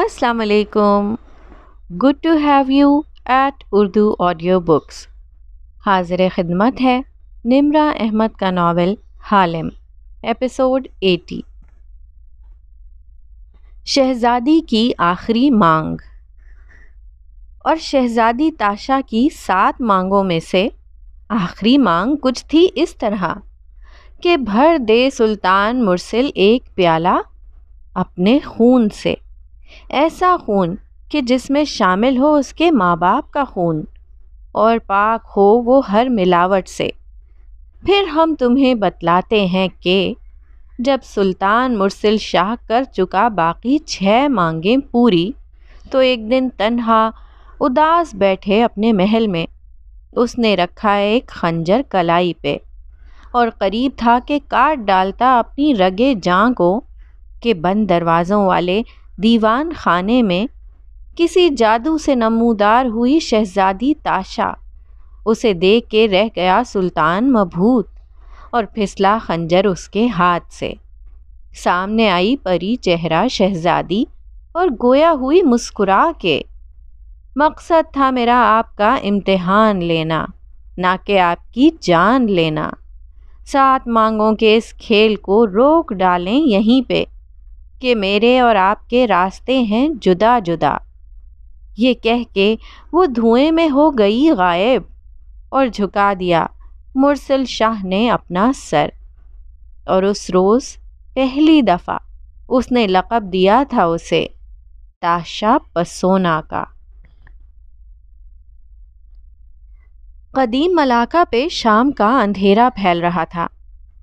अस्सलाम वालेकुम good to have you at Urdu audio books हाजिर खिदमत है निमरा अहमद का नावल हालिम एपिसोड 80 शहज़ादी की आखिरी मांग और शहज़ादी ताशा की सात मांगों में से आखिरी मांग कुछ थी इस तरह के भर दे सुल्तान मुरसिल एक प्याला अपने खून से ऐसा खून कि जिसमें शामिल हो उसके माँ बाप का खून और पाक हो वो हर मिलावट से फिर हम तुम्हें बतलाते हैं कि जब सुल्तान मुरसिल शाह कर चुका बाकी छः मांगें पूरी तो एक दिन तन्हा उदास बैठे अपने महल में उसने रखा एक खंजर कलाई पे और करीब था कि काट डालता अपनी रगे जाँ को कि बंद दरवाज़ों वाले दीवान खाने में किसी जादू से नमूदार हुई शहजादी ताशा उसे देख के रह गया सुल्तान मभूत और फिसला खंजर उसके हाथ से सामने आई परी चेहरा शहजादी और गोया हुई मुस्कुरा के मकसद था मेरा आपका इम्तिहान लेना ना कि आपकी जान लेना सात मांगों के इस खेल को रोक डालें यहीं पे कि मेरे और आपके रास्ते हैं जुदा जुदा ये कह के वो धुएं में हो गई गायब और झुका दिया मुरसल शाह ने अपना सर और उस रोज़ पहली दफ़ा उसने लक़ब दिया था उसे ताशा पसोना का कदीम मलाका पे शाम का अंधेरा फैल रहा था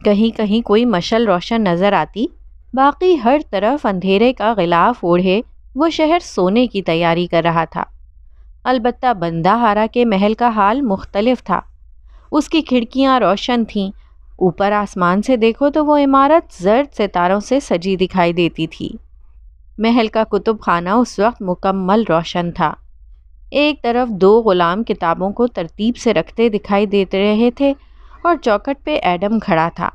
कहीं कहीं कोई मशल रोशन नज़र आती बाकी हर तरफ अंधेरे का गिलाफ ओढ़े वो शहर सोने की तैयारी कर रहा था बंदा बंदाहारा के महल का हाल मुख्तलफ था उसकी खिड़कियाँ रोशन थीं ऊपर आसमान से देखो तो वो इमारत जर्द सितारों से सजी दिखाई देती थी महल का कुतुब खाना उस वक्त मुकम्मल रोशन था एक तरफ दो ग़ुलाम किताबों को तरतीब से रखते दिखाई देते रहे थे और चौकट पे एडम खड़ा था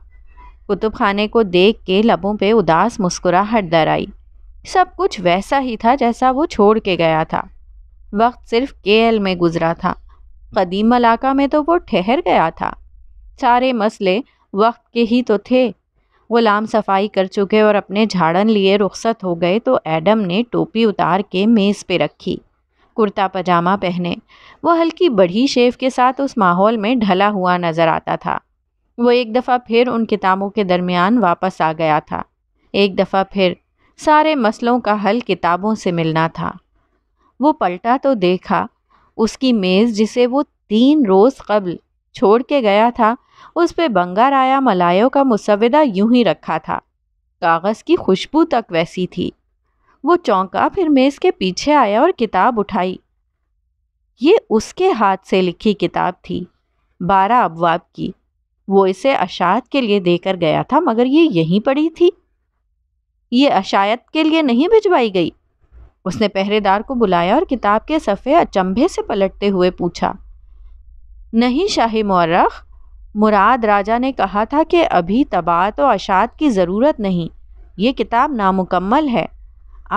कुतुब खाने को देख के लबों पे उदास मुस्कुराहट दर आई सब कुछ वैसा ही था जैसा वो छोड़ के गया था वक्त सिर्फ केएल में गुजरा था कदीम इलाका में तो वो ठहर गया था सारे मसले वक्त के ही तो थे गुलाम सफाई कर चुके और अपने झाड़न लिए रुखसत हो गए तो एडम ने टोपी उतार के मेज़ पे रखी कुर्ता पजामा पहने वो हल्की बढ़ी शेव के साथ उस माहौल में ढला हुआ नज़र आता था वो एक दफ़ा फिर उन किताबों के दरमियान वापस आ गया था एक दफ़ा फिर सारे मसलों का हल किताबों से मिलना था वो पलटा तो देखा उसकी मेज़ जिसे वो तीन रोज़ कबल छोड़ के गया था उस पर आया मलायों का मुसविदा यूं ही रखा था कागज़ की खुशबू तक वैसी थी वो चौंका फिर मेज़ के पीछे आया और किताब उठाई ये उसके हाथ से लिखी किताब थी बारह अबवाब की वो इसे अशायत के लिए देकर गया था मगर ये यहीं पड़ी थी ये अशायत के लिए नहीं भिजवाई गई उसने पहरेदार को बुलाया और किताब के सफ़े अचंभे से पलटते हुए पूछा नहीं शाही मौरख मुराद राजा ने कहा था कि अभी तबात और अशात की ज़रूरत नहीं ये किताब नामुकम्मल है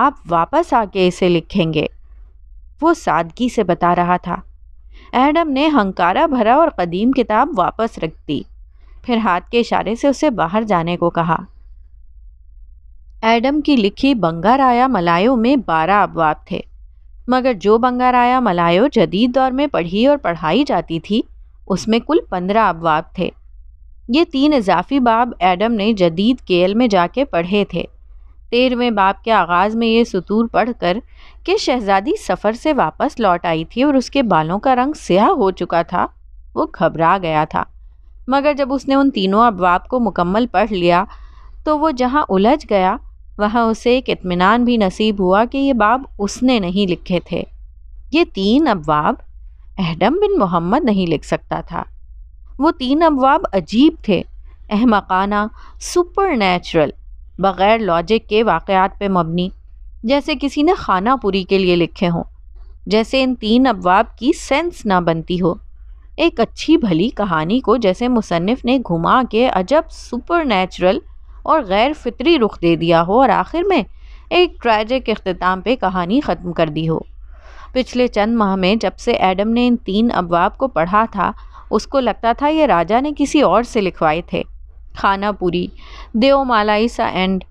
आप वापस आके इसे लिखेंगे वो सादगी से बता रहा था एडम ने हंकारा भरा और कदीम किताब वापस रख दी फिर हाथ के इशारे से उसे बाहर जाने को कहा एडम की लिखी बंगाराया मलायो में बारह अबवाब थे मगर जो बंगाराया मलायो जदीद दौर में पढ़ी और पढ़ाई जाती थी उसमें कुल पंद्रह अबवाब थे ये तीन इजाफी बाब एडम ने जदीद केल में जाके पढ़े थे तेरहवें बाब के आगाज़ में ये सतूर पढ़कर कि शहज़ादी सफ़र से वापस लौट आई थी और उसके बालों का रंग स्याह हो चुका था वो घबरा गया था मगर जब उसने उन तीनों अबवाब को मुकम्मल पढ़ लिया तो वो जहाँ उलझ गया वहाँ उसे एक इतमान भी नसीब हुआ कि ये बाब उसने नहीं लिखे थे ये तीन अबवाब एहडम बिन मोहम्मद नहीं लिख सकता था वो तीन अबवाब अजीब थे अहमकाना सुपर नेचुरल बग़ैर लॉजिक के वाक़ात पे मबनी जैसे किसी ने खाना पूरी के लिए लिखे हों जैसे इन तीन अबवाब की सेंस ना बनती हो एक अच्छी भली कहानी को जैसे मुसनफ़ ने घुमा के अजब सुपर नेचुरल और गैर फितरी रुख दे दिया हो और आखिर में एक ट्रैजिक अख्ताम पे कहानी ख़त्म कर दी हो पिछले चंद माह में जब से एडम ने इन तीन अबवाब को पढ़ा था उसको लगता था ये राजा ने किसी और से लिखवाए थे खाना पूरी देवमालाई सा एंड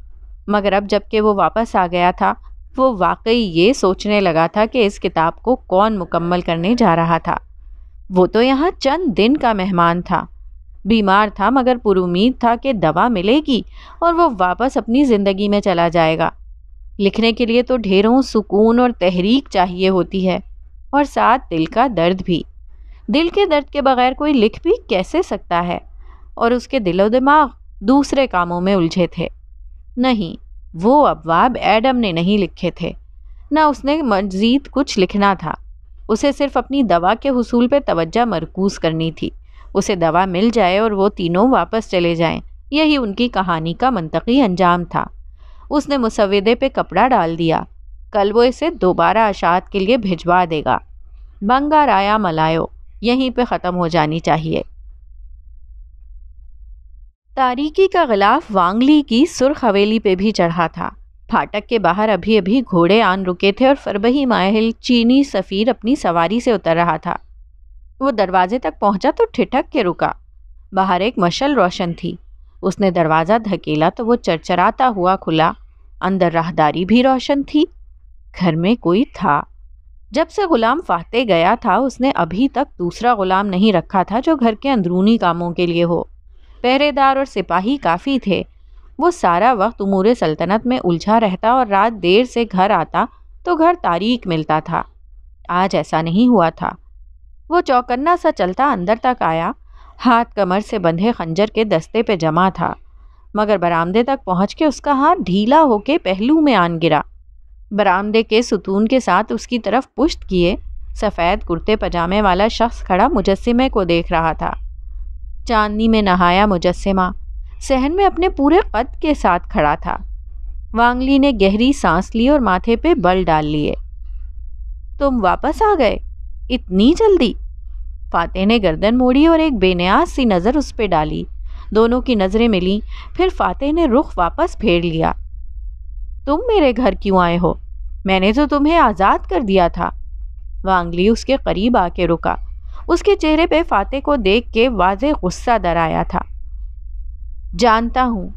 मगर अब जबकि वो वापस आ गया था वो वाकई ये सोचने लगा था कि इस किताब को कौन मुकम्मल करने जा रहा था वो तो यहाँ चंद दिन का मेहमान था बीमार था मगर पुरुमीद था कि दवा मिलेगी और वो वापस अपनी ज़िंदगी में चला जाएगा लिखने के लिए तो ढेरों सुकून और तहरीक चाहिए होती है और साथ दिल का दर्द भी दिल के दर्द के बगैर कोई लिख भी कैसे सकता है और उसके दिलो दिमाग दूसरे कामों में उलझे थे नहीं वो अबवाब एडम ने नहीं लिखे थे ना उसने मजीद कुछ लिखना था उसे सिर्फ अपनी दवा के हसूल पर तोज्जा मरकूज़ करनी थी उसे दवा मिल जाए और वो तीनों वापस चले जाएँ यही उनकी कहानी का मनतकी अंजाम था उसने मुसविदे पे कपड़ा डाल दिया कल वो इसे दोबारा अशात के लिए भिजवा देगा बंगा राया मलायो यहीं पे ख़त्म हो जानी चाहिए तारीकी का गिलाफ वांगली की सुर्ख हवेली पे भी चढ़ा था फाटक के बाहर अभी अभी घोड़े आन रुके थे और फरबही माहिल चीनी सफ़ीर अपनी सवारी से उतर रहा था वो दरवाजे तक पहुंचा तो ठिठक के रुका बाहर एक मशल रोशन थी उसने दरवाज़ा धकेला तो वो चरचराता हुआ खुला अंदर राहदारी भी रोशन थी घर में कोई था जब से गुलाम फाते गया था उसने अभी तक दूसरा गुलाम नहीं रखा था जो घर के अंदरूनी कामों के लिए हो पहरेदार और सिपाही काफ़ी थे वो सारा वक्त उमूर सल्तनत में उलझा रहता और रात देर से घर आता तो घर तारीख मिलता था आज ऐसा नहीं हुआ था वो चौकन्ना सा चलता अंदर तक आया हाथ कमर से बंधे खंजर के दस्ते पे जमा था मगर बरामदे तक पहुँच के उसका हाथ ढीला होके पहलू में आन गिरा बरामदे के सुतून के साथ उसकी तरफ पुश्त किए सफ़ेद कुर्ते पजामे वाला शख्स खड़ा मुजस्मे को देख रहा था चांदनी में नहाया मुजस्मा सहन में अपने पूरे कद के साथ खड़ा था वांगली ने गहरी सांस ली और माथे पे बल डाल लिए तुम वापस आ गए इतनी जल्दी फातेह ने गर्दन मोड़ी और एक बेनियाज सी नज़र उस पर डाली दोनों की नज़रें मिली फिर फातेह ने रुख वापस फेर लिया तुम मेरे घर क्यों आए हो मैंने तो तुम्हें आज़ाद कर दिया था वांगली उसके करीब आके रुका उसके चेहरे पे फातेह को देख के वाज गुस्सा दर आया था जानता हूँ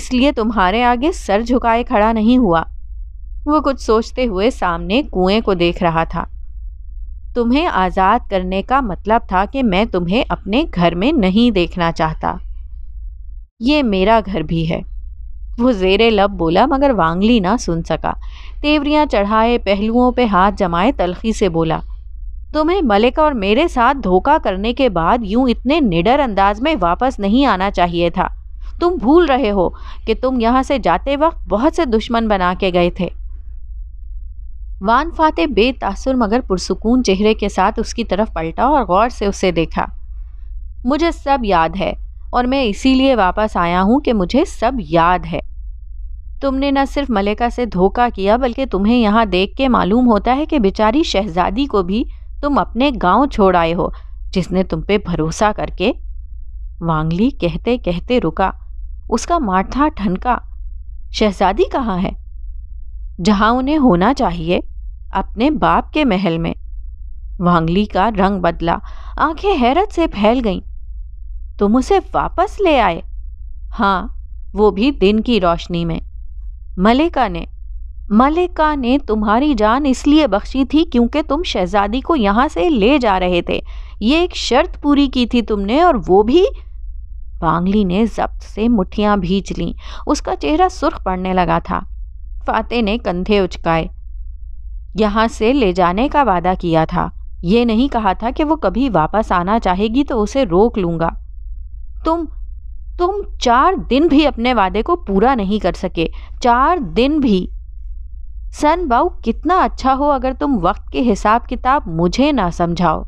इसलिए तुम्हारे आगे सर झुकाए खड़ा नहीं हुआ वो कुछ सोचते हुए सामने कुएं को देख रहा था तुम्हें आज़ाद करने का मतलब था कि मैं तुम्हें अपने घर में नहीं देखना चाहता ये मेरा घर भी है वो जेरे लब बोला मगर वांगली ना सुन सका तेवरियां चढ़ाए पहलुओं पे हाथ जमाए तलखी से बोला तुम्हें मलिक और मेरे साथ धोखा करने के बाद यूं इतने निडर अंदाज में वापस नहीं आना चाहिए था तुम भूल रहे हो कि तुम यहाँ से जाते वक्त बहुत से दुश्मन बना के गए थे वान फाते बेतासुर मगर पुरसकून चेहरे के साथ उसकी तरफ पलटा और गौर से उसे देखा मुझे सब याद है और मैं इसीलिए वापस आया हूँ कि मुझे सब याद है तुमने न सिर्फ मलिका से धोखा किया बल्कि तुम्हें यहाँ देख के मालूम होता है कि बेचारी शहजादी को भी तुम अपने गांव छोड़ आए हो जिसने तुम पे भरोसा करके वांगली कहते कहते रुका उसका माथा ठनका शहजादी कहाँ है जहाँ उन्हें होना चाहिए अपने बाप के महल में वांगली का रंग बदला आंखें हैरत से फैल गईं तुम उसे वापस ले आए हाँ वो भी दिन की रोशनी में मलिका ने मलिका ने तुम्हारी जान इसलिए बख्शी थी क्योंकि तुम शहजादी को यहाँ से ले जा रहे थे ये एक शर्त पूरी की थी तुमने और वो भी वांगली ने जब्त से मुठियाँ भींच लीं उसका चेहरा सुर्ख पड़ने लगा था फाते ने कंधे उचकाए यहाँ से ले जाने का वादा किया था ये नहीं कहा था कि वो कभी वापस आना चाहेगी तो उसे रोक लूंगा तुम तुम चार दिन भी अपने वादे को पूरा नहीं कर सके चार दिन भी सन बाऊ कितना अच्छा हो अगर तुम वक्त के हिसाब किताब मुझे ना समझाओ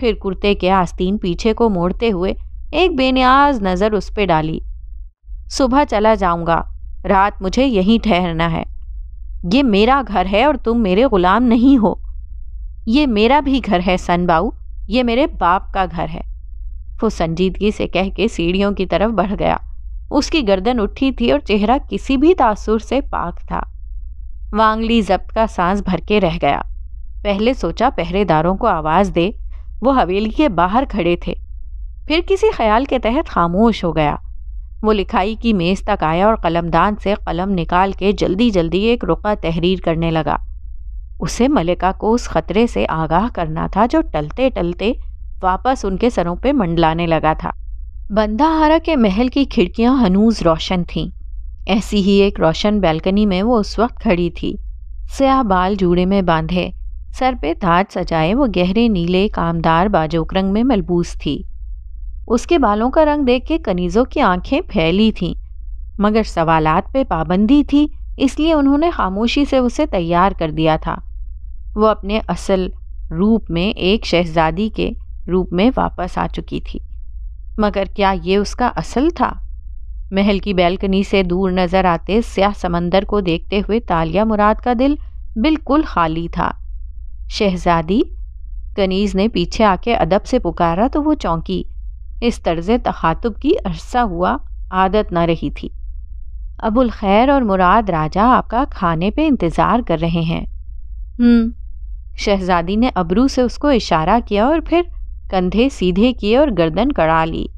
फिर कुर्ते के आस्तीन पीछे को मोड़ते हुए एक बेनियाज नज़र उस पर डाली सुबह चला जाऊंगा रात मुझे यहीं ठहरना है ये मेरा घर है और तुम मेरे गुलाम नहीं हो ये मेरा भी घर है सनबाऊ ये मेरे बाप का घर है वो संजीदगी से कह के सीढ़ियों की तरफ बढ़ गया उसकी गर्दन उठी थी और चेहरा किसी भी तासुर से पाक था वांगली जब्त का सांस भर के रह गया पहले सोचा पहरेदारों को आवाज़ दे वो हवेली के बाहर खड़े थे फिर किसी ख्याल के तहत खामोश हो गया वो लिखाई की मेज़ तक आया और कलमदान से कलम निकाल के जल्दी जल्दी एक रुका तहरीर करने लगा उसे मलिका को उस खतरे से आगाह करना था जो टलते टलते वापस उनके सरों पे मंडलाने लगा था बंदाहारा के महल की खिड़कियां हनूज रोशन थीं ऐसी ही एक रोशन बैल्कनी में वो उस वक्त खड़ी थी स्याह बाल जूड़े में बांधे सर पे धाज सजाए वो गहरे नीले कामदार बाजोक रंग में मलबूस थी उसके बालों का रंग देख के कनीज़ों की आंखें फैली थीं मगर सवालात पे पाबंदी थी इसलिए उन्होंने खामोशी से उसे तैयार कर दिया था वो अपने असल रूप में एक शहजादी के रूप में वापस आ चुकी थी मगर क्या ये उसका असल था महल की बैल्कनी से दूर नज़र आते स्याह समंदर को देखते हुए तालिया मुराद का दिल बिल्कुल खाली था शहजादी कनीज़ ने पीछे आके अदब से पुकारा तो वो चौंकी इस तर्ज तखातुब की अरसा हुआ आदत न रही थी अबुल खैर और मुराद राजा आपका खाने पे इंतज़ार कर रहे हैं हम्म, शहजादी ने अबरू से उसको इशारा किया और फिर कंधे सीधे किए और गर्दन कड़ा ली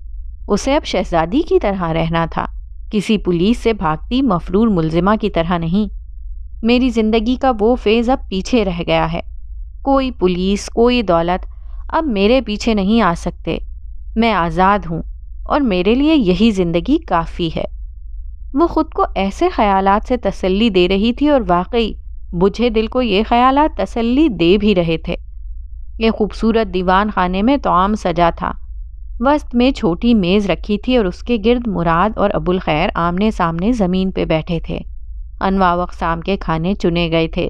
उसे अब शहजादी की तरह रहना था किसी पुलिस से भागती मफरूर मुलजिमा की तरह नहीं मेरी ज़िंदगी का वो फेज़ अब पीछे रह गया है कोई पुलिस कोई दौलत अब मेरे पीछे नहीं आ सकते मैं आज़ाद हूँ और मेरे लिए यही ज़िंदगी काफ़ी है वो ख़ुद को ऐसे ख्यालात से तसल्ली दे रही थी और वाकई बुझे दिल को ये ख्याल तसल्ली दे भी रहे थे ये खूबसूरत दीवान खाने में तो आम सजा था वस्त में छोटी मेज़ रखी थी और उसके गिर्द मुराद और अबुल खैर आमने सामने ज़मीन पे बैठे थे अनवा अकसाम के खाने चुने गए थे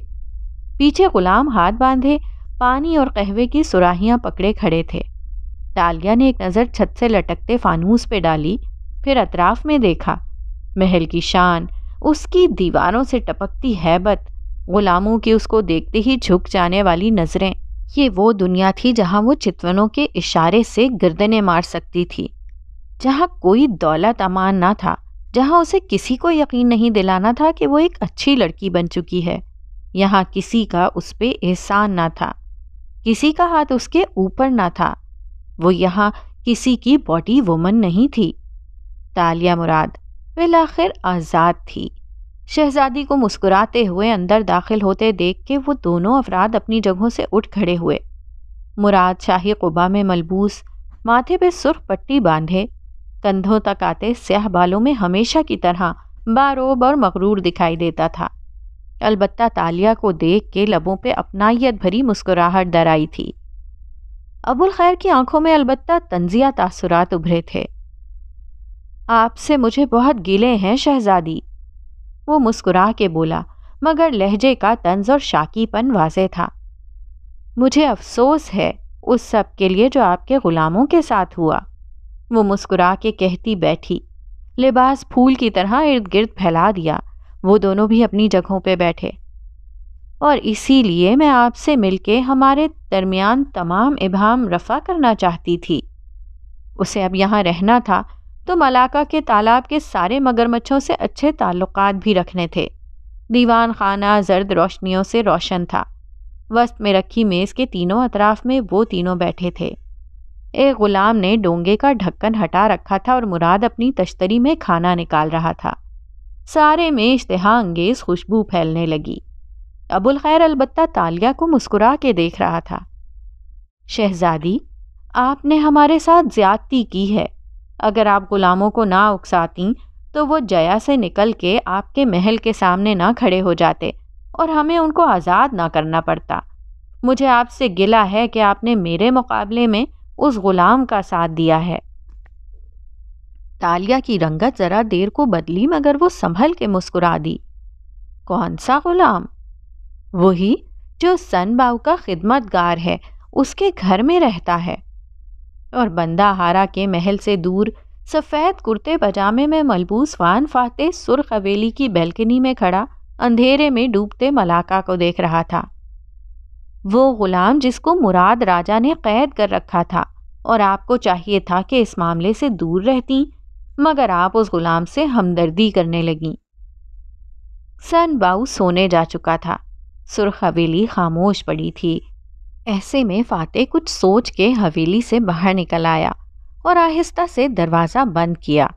पीछे ग़ुलाम हाथ बांधे पानी और कहवे की सुराहियाँ पकड़े खड़े थे डालिया ने एक नज़र छत से लटकते फानूस पे डाली फिर अतराफ में देखा महल की शान उसकी दीवारों से टपकती हैबत गुलामों की उसको देखते ही झुक जाने वाली नज़रें ये वो दुनिया थी जहाँ वो चितवनों के इशारे से गर्दने मार सकती थी जहाँ कोई दौलत अमान ना था जहाँ उसे किसी को यकीन नहीं दिलाना था कि वो एक अच्छी लड़की बन चुकी है यहाँ किसी का उस पर एहसान ना था किसी का हाथ उसके ऊपर ना था वो यहाँ किसी की बॉडी वुमन नहीं थी तालिया मुराद बिलाखिर आज़ाद थी शहजादी को मुस्कुराते हुए अंदर दाखिल होते देख के वो दोनों अफराद अपनी जगहों से उठ खड़े हुए मुराद शाही कुबा में मलबूस माथे पे सुर्ख पट्टी बांधे कंधों तक आते स्याह बालों में हमेशा की तरह बारोब और मकरूर दिखाई देता था अलबत्ता तालिया को देख के लबों पे अपनाइत भरी मुस्कुराहट आई थी अबुल खैर की आंखों में अलबत्ता तंजिया तासुरात उभरे थे आपसे मुझे बहुत गिले हैं शहजादी वो मुस्कुरा के बोला मगर लहजे का तंज और शाकीपन वाजे था मुझे अफसोस है उस सब के लिए जो आपके ग़ुलामों के साथ हुआ वो मुस्कुरा के कहती बैठी लिबास फूल की तरह इर्द गिर्द फैला दिया वो दोनों भी अपनी जगहों पे बैठे और इसीलिए मैं आपसे मिलके हमारे दरमियान तमाम इबाम रफ़ा करना चाहती थी उसे अब यहाँ रहना था तो मलाका के तालाब के सारे मगरमच्छों से अच्छे ताल्लुक भी रखने थे दीवान खाना जर्द रोशनियों से रोशन था वस्त में रखी मेज़ के तीनों अतराफ में वो तीनों बैठे थे एक गुलाम ने डोंगे का ढक्कन हटा रखा था और मुराद अपनी तश्तरी में खाना निकाल रहा था सारे में इश्तहा अंगेज खुशबू फैलने लगी अबुल खैर अलबत्ता तालिया को मुस्कुरा के देख रहा था शहजादी आपने हमारे साथ ज्यादती की है अगर आप गुलामों को ना उकसाती तो वो जया से निकल के आपके महल के सामने ना खड़े हो जाते और हमें उनको आज़ाद ना करना पड़ता मुझे आपसे गिला है कि आपने मेरे मुकाबले में उस गुलाम का साथ दिया है तालिया की रंगत ज़रा देर को बदली मगर वो संभल के मुस्कुरा दी कौन सा गुलाम वही जो सनबाव का खिदमतगार है उसके घर में रहता है और बंदा हारा के महल से दूर सफ़ेद कुर्ते पजामे में मलबूस वान फाते सुर्ख हवेली की बेल्कनी में खड़ा अंधेरे में डूबते मलाका को देख रहा था वो गुलाम जिसको मुराद राजा ने कैद कर रखा था और आपको चाहिए था कि इस मामले से दूर रहती मगर आप उस गुलाम से हमदर्दी करने लगी सन बाऊ सोने जा चुका था सुरख हवेली खामोश पड़ी थी ऐसे में फातेह कुछ सोच के हवेली से बाहर निकल आया और आहिस्ता से दरवाज़ा बंद किया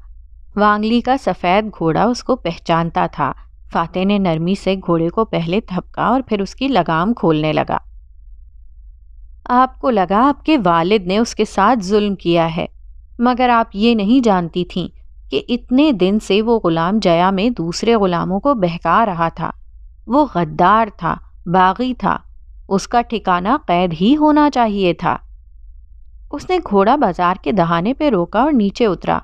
वांगली का सफ़ेद घोड़ा उसको पहचानता था फातेह ने नरमी से घोड़े को पहले थपका और फिर उसकी लगाम खोलने लगा आपको लगा आपके वालिद ने उसके साथ जुल्म किया है मगर आप ये नहीं जानती थीं कि इतने दिन से वो ग़ुलाम जया में दूसरे ग़ुलामों को बहका रहा था वो गद्दार था बागी था उसका ठिकाना कैद ही होना चाहिए था उसने घोड़ा बाजार के दहाने पर रोका और नीचे उतरा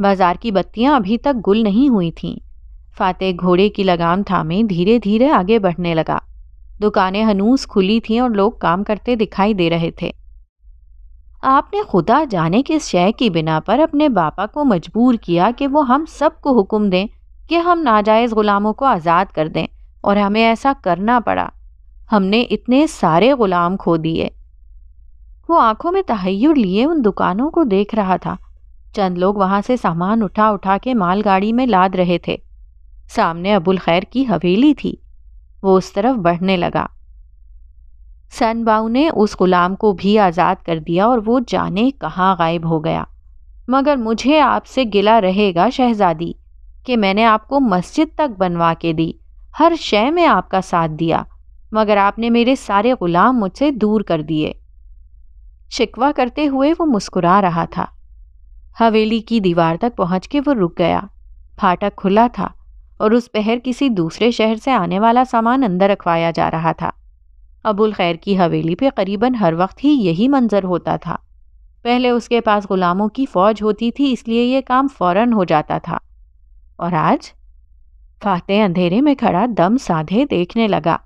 बाजार की बत्तियां अभी तक गुल नहीं हुई थीं फाते घोड़े की लगाम थामे धीरे धीरे आगे बढ़ने लगा दुकानें हनूस खुली थीं और लोग काम करते दिखाई दे रहे थे आपने खुदा जाने किस शय की बिना पर अपने बापा को मजबूर किया कि वो हम सबको हुक्म दें कि हम नाजायज़ ग़ुलामों को आज़ाद कर दें और हमें ऐसा करना पड़ा हमने इतने सारे गुलाम खो दिए वो आंखों में तहैयुर लिए उन दुकानों को देख रहा था चंद लोग वहां से सामान उठा उठा के मालगाड़ी में लाद रहे थे सामने अबुल खैर की हवेली थी वो उस तरफ बढ़ने लगा सनबाऊ ने उस गुलाम को भी आज़ाद कर दिया और वो जाने कहाँ गायब हो गया मगर मुझे आपसे गिला रहेगा शहजादी कि मैंने आपको मस्जिद तक बनवा के दी हर शय में आपका साथ दिया मगर आपने मेरे सारे गुलाम मुझसे दूर कर दिए शिकवा करते हुए वो मुस्कुरा रहा था हवेली की दीवार तक पहुंच के वो रुक गया फाटक खुला था और उस पहर किसी दूसरे शहर से आने वाला सामान अंदर रखवाया जा रहा था अबुल खैर की हवेली पे करीबन हर वक्त ही यही मंजर होता था पहले उसके पास गुलामों की फौज होती थी इसलिए ये काम फौरन हो जाता था और आज फाते अंधेरे में खड़ा दम साधे देखने लगा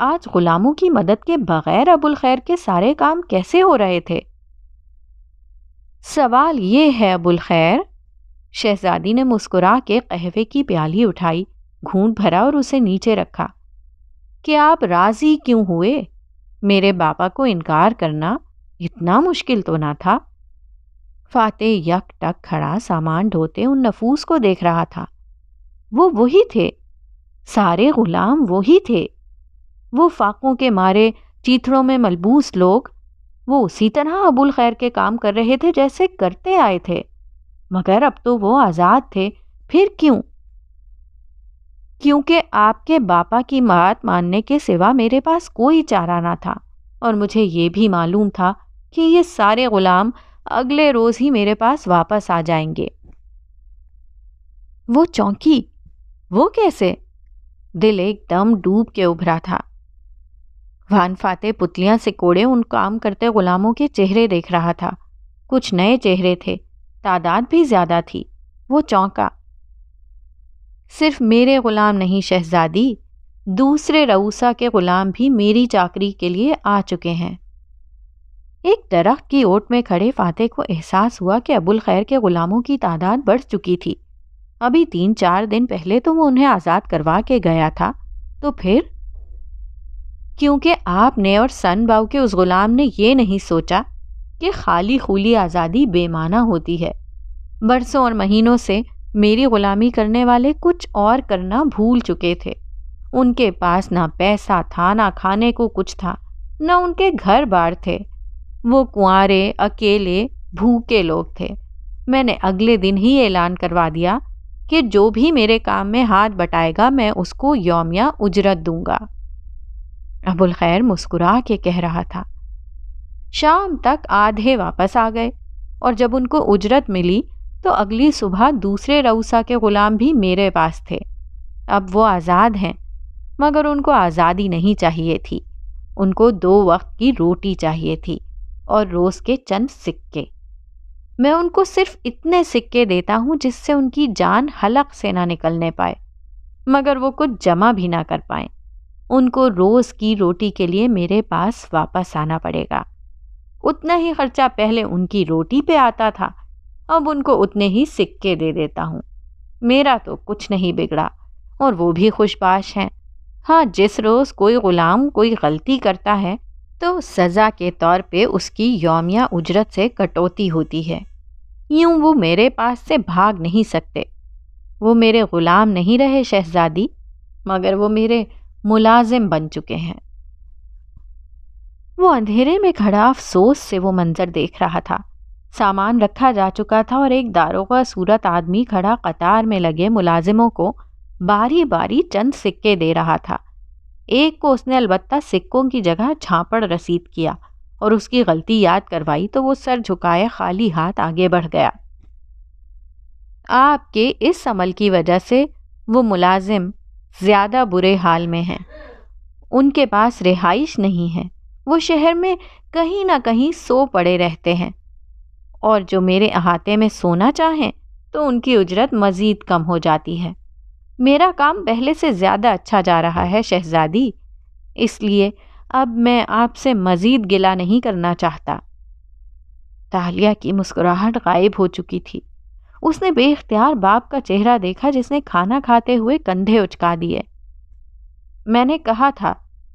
आज गुलामों की मदद के बगैर अबुल खैर के सारे काम कैसे हो रहे थे सवाल ये है अबुल खैर शहजादी ने मुस्कुरा के कहवे की प्याली उठाई घूंट भरा और उसे नीचे रखा कि आप राजी क्यों हुए मेरे बाबा को इनकार करना इतना मुश्किल तो ना था फाते यक टक खड़ा सामान ढोते उन नफूस को देख रहा था वो वही थे सारे गुलाम वही थे वो फाकों के मारे चीथड़ों में मलबूस लोग वो उसी तरह अबुल खैर के काम कर रहे थे जैसे करते आए थे मगर अब तो वो आज़ाद थे फिर क्यों क्योंकि आपके बापा की बात मानने के सिवा मेरे पास कोई चारा ना था और मुझे ये भी मालूम था कि ये सारे ग़ुलाम अगले रोज़ ही मेरे पास वापस आ जाएंगे वो चौंकी वो कैसे दिल एकदम डूब के उभरा था वान फाते पुतलियां से कोड़े उन काम करते गुलामों के चेहरे देख रहा था कुछ नए चेहरे थे तादाद भी ज़्यादा थी वो चौंका सिर्फ मेरे गुलाम नहीं शहजादी दूसरे रऊसा के गुलाम भी मेरी चाकरी के लिए आ चुके हैं एक दरख्त की ओट में खड़े फाते को एहसास हुआ कि अबुल खैर के गुलामों की तादाद बढ़ चुकी थी अभी तीन चार दिन पहले तो वो उन्हें आज़ाद करवा के गया था तो फिर क्योंकि आपने और सन बाऊ के उस गुलाम ने यह नहीं सोचा कि खाली खुली आज़ादी बेमाना होती है बरसों और महीनों से मेरी ग़ुलामी करने वाले कुछ और करना भूल चुके थे उनके पास ना पैसा था ना खाने को कुछ था ना उनके घर बार थे वो कुआरे अकेले भूखे लोग थे मैंने अगले दिन ही ऐलान करवा दिया कि जो भी मेरे काम में हाथ बटाएगा मैं उसको योमिया उजरत दूंगा अबुल खैर मुस्कुरा के कह रहा था शाम तक आधे वापस आ गए और जब उनको उजरत मिली तो अगली सुबह दूसरे रऊसा के ग़ुलाम भी मेरे पास थे अब वो आज़ाद हैं मगर उनको आज़ादी नहीं चाहिए थी उनको दो वक्त की रोटी चाहिए थी और रोज़ के चंद सिक्के मैं उनको सिर्फ इतने सिक्के देता हूँ जिससे उनकी जान हलक से ना निकलने पाए मगर वो कुछ जमा भी ना कर पाए उनको रोज़ की रोटी के लिए मेरे पास वापस आना पड़ेगा उतना ही खर्चा पहले उनकी रोटी पे आता था अब उनको उतने ही सिक्के दे देता हूँ मेरा तो कुछ नहीं बिगड़ा और वो भी खुशबाश हैं हाँ जिस रोज़ कोई ग़ुलाम कोई गलती करता है तो सज़ा के तौर पे उसकी यौमिया उजरत से कटौती होती है यूं वो मेरे पास से भाग नहीं सकते वो मेरे ग़ुलाम नहीं रहे शहज़ादी मगर वो मेरे मुलाजिम बन चुके हैं वो अंधेरे में खड़ा अफसोस से वो मंज़र देख रहा था सामान रखा जा चुका था और एक दारोगा सूरत आदमी खड़ा कतार में लगे मुलाजिमों को बारी बारी चंद सिक्के दे रहा था एक को उसने अलबत्ता सिक्कों की जगह झांपड़ रसीद किया और उसकी गलती याद करवाई तो वो सर झुकाए खाली हाथ आगे बढ़ गया आपके इस अमल की वजह से वो मुलाजिम ज़्यादा बुरे हाल में हैं उनके पास रिहाइश नहीं है वो शहर में कहीं ना कहीं सो पड़े रहते हैं और जो मेरे अहाते में सोना चाहें तो उनकी उजरत मज़ीद कम हो जाती है मेरा काम पहले से ज़्यादा अच्छा जा रहा है शहज़ादी इसलिए अब मैं आपसे मज़ीद गिला नहीं करना चाहता तालिया की मुस्कुराहट गायब हो चुकी थी उसने बेख्तियार बाप का चेहरा देखा जिसने खाना खाते हुए कंधे उचका दिए मैंने कहा था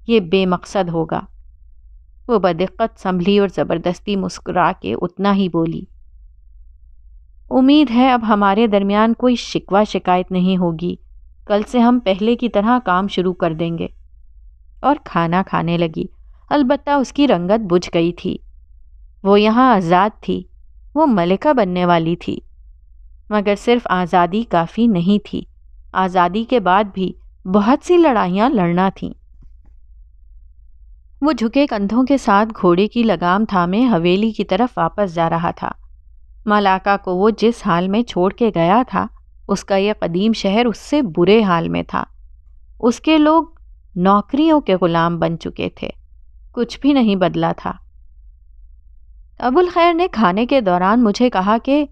ये बेमकसद होगा वो बदिक्कत संभली और ज़बरदस्ती मुस्कुरा के उतना ही बोली उम्मीद है अब हमारे दरमियान कोई शिकवा शिकायत नहीं होगी कल से हम पहले की तरह काम शुरू कर देंगे और खाना खाने लगी अलबत्ता उसकी रंगत बुझ गई थी वो यहाँ आज़ाद थी वो मलिका बनने वाली थी मगर सिर्फ आज़ादी काफ़ी नहीं थी आज़ादी के बाद भी बहुत सी लड़ाइयाँ लड़ना थीं वो झुके कंधों के साथ घोड़े की लगाम थामे हवेली की तरफ वापस जा रहा था मलाका को वो जिस हाल में छोड़ के गया था उसका यह कदीम शहर उससे बुरे हाल में था उसके लोग नौकरियों के गुलाम बन चुके थे कुछ भी नहीं बदला था अबुल खैर ने खाने के दौरान मुझे कहा कि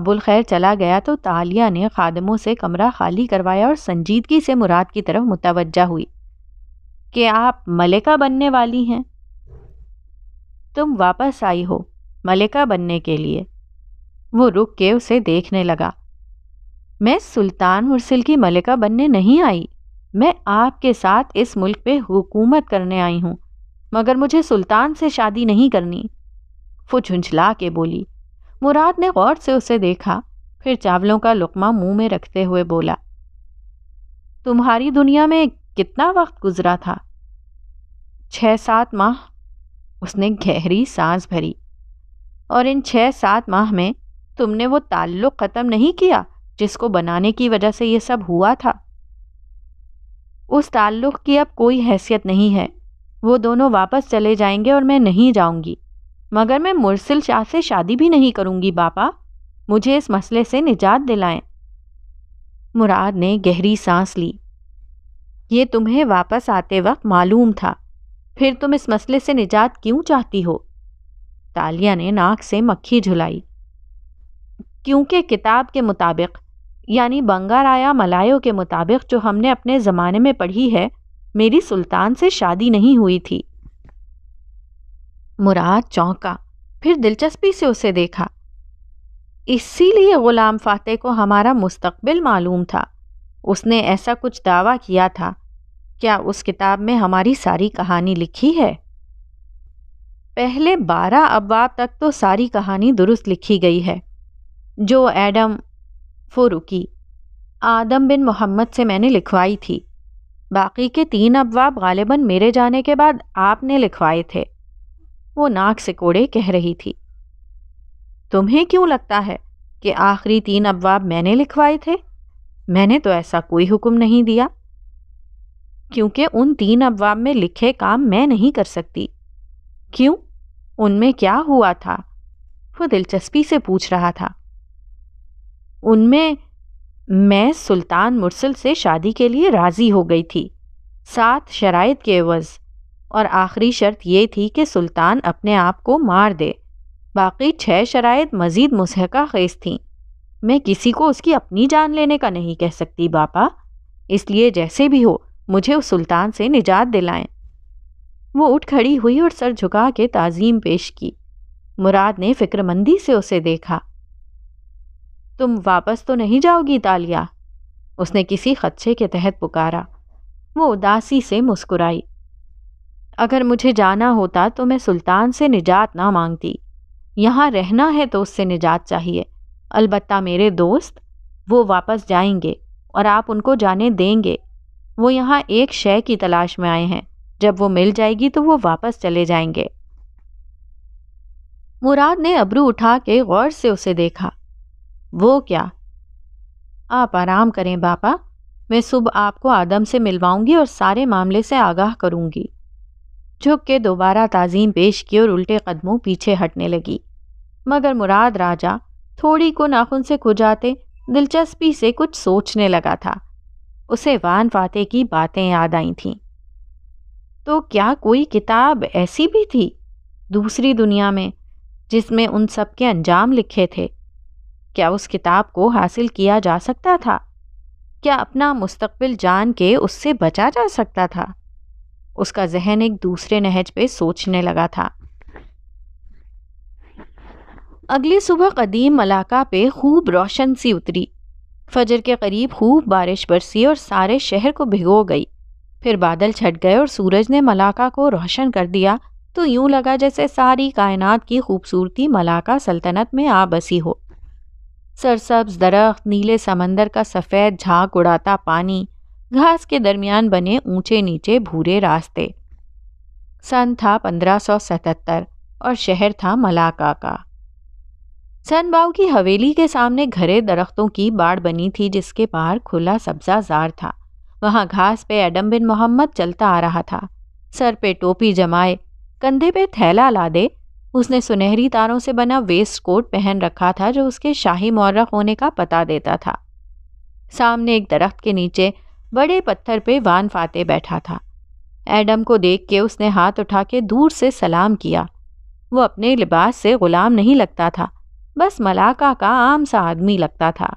अबुल खैर चला गया तो तालिया ने खादमों से कमरा खाली करवाया और संजीदगी से मुराद की तरफ मुतवजा हुई कि आप मलिका बनने वाली हैं तुम वापस आई हो मलिका बनने के लिए वो रुक के उसे देखने लगा मैं सुल्तान मुरसिल की मलिका बनने नहीं आई मैं आपके साथ इस मुल्क पे हुकूमत करने आई हूँ मगर मुझे सुल्तान से शादी नहीं करनी वो झुंझला के बोली मुराद ने गौर से उसे देखा फिर चावलों का लुकमा मुंह में रखते हुए बोला तुम्हारी दुनिया में कितना वक्त गुजरा था छः सात माह उसने गहरी सांस भरी और इन छः सात माह में तुमने वो ताल्लुक़ ख़त्म नहीं किया जिसको बनाने की वजह से ये सब हुआ था उस ताल्लुक़ की अब कोई हैसियत नहीं है वो दोनों वापस चले जाएंगे और मैं नहीं जाऊंगी मगर मैं मुरसिल शाह से शादी भी नहीं करूंगी बापा मुझे इस मसले से निजात दिलाएं मुराद ने गहरी सांस ली ये तुम्हें वापस आते वक्त मालूम था फिर तुम इस मसले से निजात क्यों चाहती हो तालिया ने नाक से मक्खी झुलाई क्योंकि किताब के मुताबिक यानी बंगाराया मलायों के मुताबिक जो हमने अपने ज़माने में पढ़ी है मेरी सुल्तान से शादी नहीं हुई थी मुराद चौंका फिर दिलचस्पी से उसे देखा इसीलिए ग़ुलाम फ़ातह को हमारा मुस्तकबिल मालूम था उसने ऐसा कुछ दावा किया था क्या उस किताब में हमारी सारी कहानी लिखी है पहले बारह अबवाब तक तो सारी कहानी दुरुस्त लिखी गई है जो एडम रुकी आदम बिन मोहम्मद से मैंने लिखवाई थी बाकी के तीन अबवाब गालिबा मेरे जाने के बाद आपने लिखवाए थे वो नाक से कोड़े कह रही थी तुम्हें क्यों लगता है कि आखिरी तीन अबवाब मैंने लिखवाए थे मैंने तो ऐसा कोई हुक्म नहीं दिया क्योंकि उन तीन अबवाब में लिखे काम मैं नहीं कर सकती क्यों उनमें क्या हुआ था वो दिलचस्पी से पूछ रहा था उनमें मैं सुल्तान मुरसल से शादी के लिए राज़ी हो गई थी सात शराइ के एवज़ और आखिरी शर्त ये थी कि सुल्तान अपने आप को मार दे बाकी छह शराइ मज़ीद मुसहका खेज थीं मैं किसी को उसकी अपनी जान लेने का नहीं कह सकती बापा इसलिए जैसे भी हो मुझे उस सुल्तान से निजात दिलाएं वो उठ खड़ी हुई और सर झुका के ताज़ीम पेश की मुराद ने फ़िक्रमंदी से उसे देखा तुम वापस तो नहीं जाओगी तालिया उसने किसी खदशे के तहत पुकारा वो उदासी से मुस्कुराई अगर मुझे जाना होता तो मैं सुल्तान से निजात ना मांगती यहाँ रहना है तो उससे निजात चाहिए अलबत्ता मेरे दोस्त वो वापस जाएंगे और आप उनको जाने देंगे वो यहाँ एक शय की तलाश में आए हैं जब वो मिल जाएगी तो वो वापस चले जाएंगे मुराद ने अबरू उठा के गौर से उसे देखा वो क्या आप आराम करें बापा मैं सुबह आपको आदम से मिलवाऊंगी और सारे मामले से आगाह करूंगी झुक के दोबारा ताजीम पेश की और उल्टे कदमों पीछे हटने लगी मगर मुराद राजा थोड़ी को नाखून से खुजाते दिलचस्पी से कुछ सोचने लगा था उसे वान फाते की बातें याद आई थीं तो क्या कोई किताब ऐसी भी थी दूसरी दुनिया में जिसमें उन सब के अंजाम लिखे थे क्या उस किताब को हासिल किया जा सकता था क्या अपना मुस्तबिल जान के उससे बचा जा सकता था उसका जहन एक दूसरे नहज पे सोचने लगा था अगली सुबह कदीम मलाका पे खूब रोशन सी उतरी फजर के करीब खूब बारिश बरसी और सारे शहर को भिगो गई फिर बादल छट गए और सूरज ने मलाका को रोशन कर दिया तो यूं लगा जैसे सारी कायनात की खूबसूरती मलाका सल्तनत में आ बसी हो सरसब्ज दरख्त नीले समंदर का सफ़ेद झाँक उड़ाता पानी घास के दरमियान बने ऊंचे नीचे भूरे रास्ते सन था 1577 और शहर था मलाका का बाव की हवेली के सामने घरे दरख्तों की बाड़ बनी थी जिसके बाहर खुला सब्जा जार था वहाँ घास पे एडम बिन मोहम्मद चलता आ रहा था सर पे टोपी जमाए कंधे पे थैला लादे उसने सुनहरी तारों से बना वेस्ट कोट पहन रखा था जो उसके शाही मौर्रा होने का पता देता था सामने एक दरख्त के नीचे बड़े पत्थर पे वान फाते बैठा था एडम को देख के उसने हाथ उठा के दूर से सलाम किया वो अपने लिबास से गुलाम नहीं लगता था बस मलाका का आम सा आदमी लगता था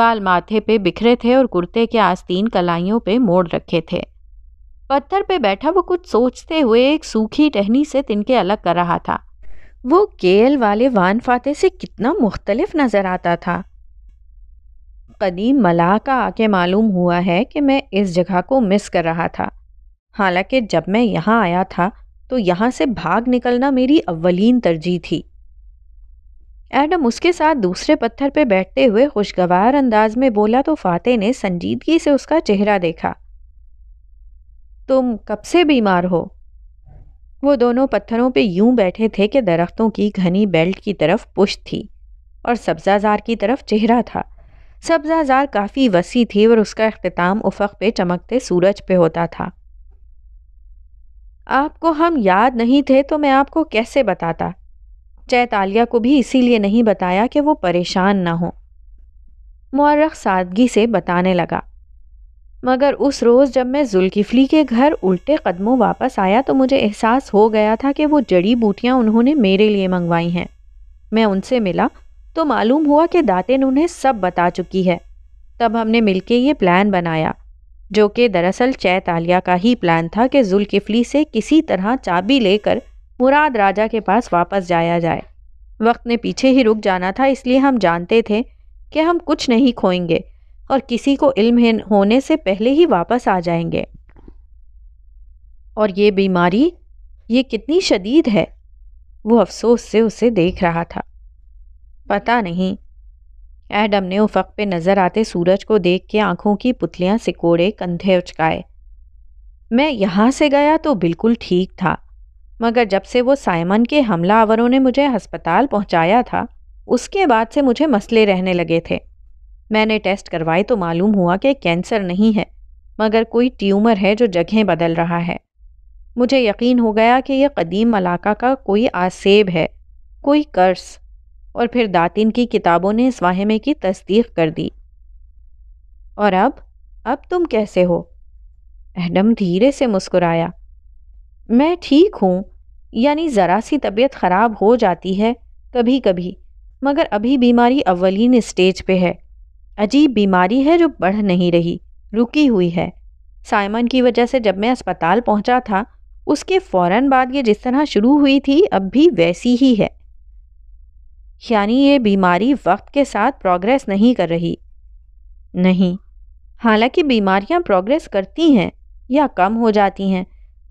बाल माथे पे बिखरे थे और कुर्ते के आस्तीन कलाइयों पे मोड़ रखे थे पत्थर पे बैठा वो कुछ सोचते हुए एक सूखी टहनी से तिनके अलग कर रहा था वो केल वाले वान फाते से कितना मुख्तलफ नज़र आता था कदीम मलाह का आके मालूम हुआ है कि मैं इस जगह को मिस कर रहा था हालांकि जब मैं यहाँ आया था तो यहाँ से भाग निकलना मेरी अवलिन तरजीह थी एडम उसके साथ दूसरे पत्थर पे बैठते हुए खुशगवार अंदाज में बोला तो फाते ने संजीदगी से उसका चेहरा देखा तुम कब से बीमार हो वो दोनों पत्थरों पे यूं बैठे थे कि दरख्तों की घनी बेल्ट की तरफ पुश थी और सब्जाजार की तरफ चेहरा था सब्जाजार काफ़ी वसी थी और उसका अख्ताम उफक पे चमकते सूरज पे होता था आपको हम याद नहीं थे तो मैं आपको कैसे बताता चैतालिया को भी इसीलिए नहीं बताया कि वो परेशान ना हो मौरख सादगी से बताने लगा मगर उस रोज़ जब मैं जुल्किफ़ली के घर उल्टे कदमों वापस आया तो मुझे एहसास हो गया था कि वो जड़ी बूटियाँ उन्होंने मेरे लिए मंगवाई हैं मैं उनसे मिला तो मालूम हुआ कि दातिन उन्हें सब बता चुकी है तब हमने मिलके ये प्लान बनाया जो कि दरअसल चैत आलिया का ही प्लान था कि जुल्किफ़ली से किसी तरह चाबी लेकर मुराद राजा के पास वापस जाया जाए वक्त ने पीछे ही रुक जाना था इसलिए हम जानते थे कि हम कुछ नहीं खोएंगे और किसी को इल्म होने से पहले ही वापस आ जाएंगे और ये बीमारी ये कितनी शदीद है वो अफसोस से उसे देख रहा था पता नहीं एडम ने उफक पे नज़र आते सूरज को देख के आंखों की पुतलियां सिकोड़े कंधे उचकाए मैं यहाँ से गया तो बिल्कुल ठीक था मगर जब से वो साइमन के हमलावरों ने मुझे अस्पताल पहुँचाया था उसके बाद से मुझे मसले रहने लगे थे मैंने टेस्ट करवाए तो मालूम हुआ कि कैंसर नहीं है मगर कोई ट्यूमर है जो जगह बदल रहा है मुझे यकीन हो गया कि यह कदीम मलाका का कोई आसेब है कोई कर्स और फिर दातिन की किताबों ने इस वाहमे की तस्दीक कर दी और अब अब तुम कैसे हो एडम धीरे से मुस्कुराया मैं ठीक हूँ यानी ज़रा सी तबीयत ख़राब हो जाती है कभी कभी मगर अभी बीमारी अवलिन स्टेज पे है अजीब बीमारी है जो बढ़ नहीं रही रुकी हुई है साइमन की वजह से जब मैं अस्पताल पहुंचा था उसके फौरन बाद ये जिस तरह शुरू हुई थी अब भी वैसी ही है यानी ये बीमारी वक्त के साथ प्रोग्रेस नहीं कर रही नहीं हालांकि बीमारियां प्रोग्रेस करती हैं या कम हो जाती हैं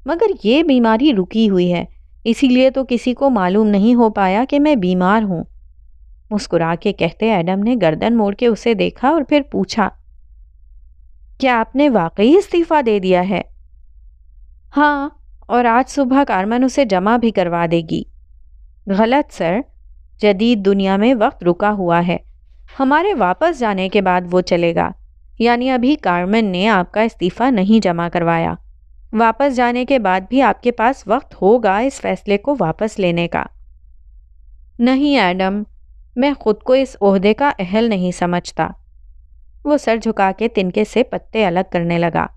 मगर ये बीमारी रुकी हुई है इसीलिए तो किसी को मालूम नहीं हो पाया कि मैं बीमार हूँ मुस्कुरा के कहते एडम ने गर्दन मोड़ के उसे देखा और फिर पूछा क्या आपने वाकई इस्तीफा दे दिया है हाँ और आज सुबह कारमन उसे जमा भी करवा देगी गलत सर जदीद दुनिया में वक्त रुका हुआ है हमारे वापस जाने के बाद वो चलेगा यानी अभी कारमन ने आपका इस्तीफ़ा नहीं जमा करवाया वापस जाने के बाद भी आपके पास वक्त होगा इस फैसले को वापस लेने का नहीं एडम मैं खुद को इस ओहदे का अहल नहीं समझता वो सर झुका के तिनके से पत्ते अलग करने लगा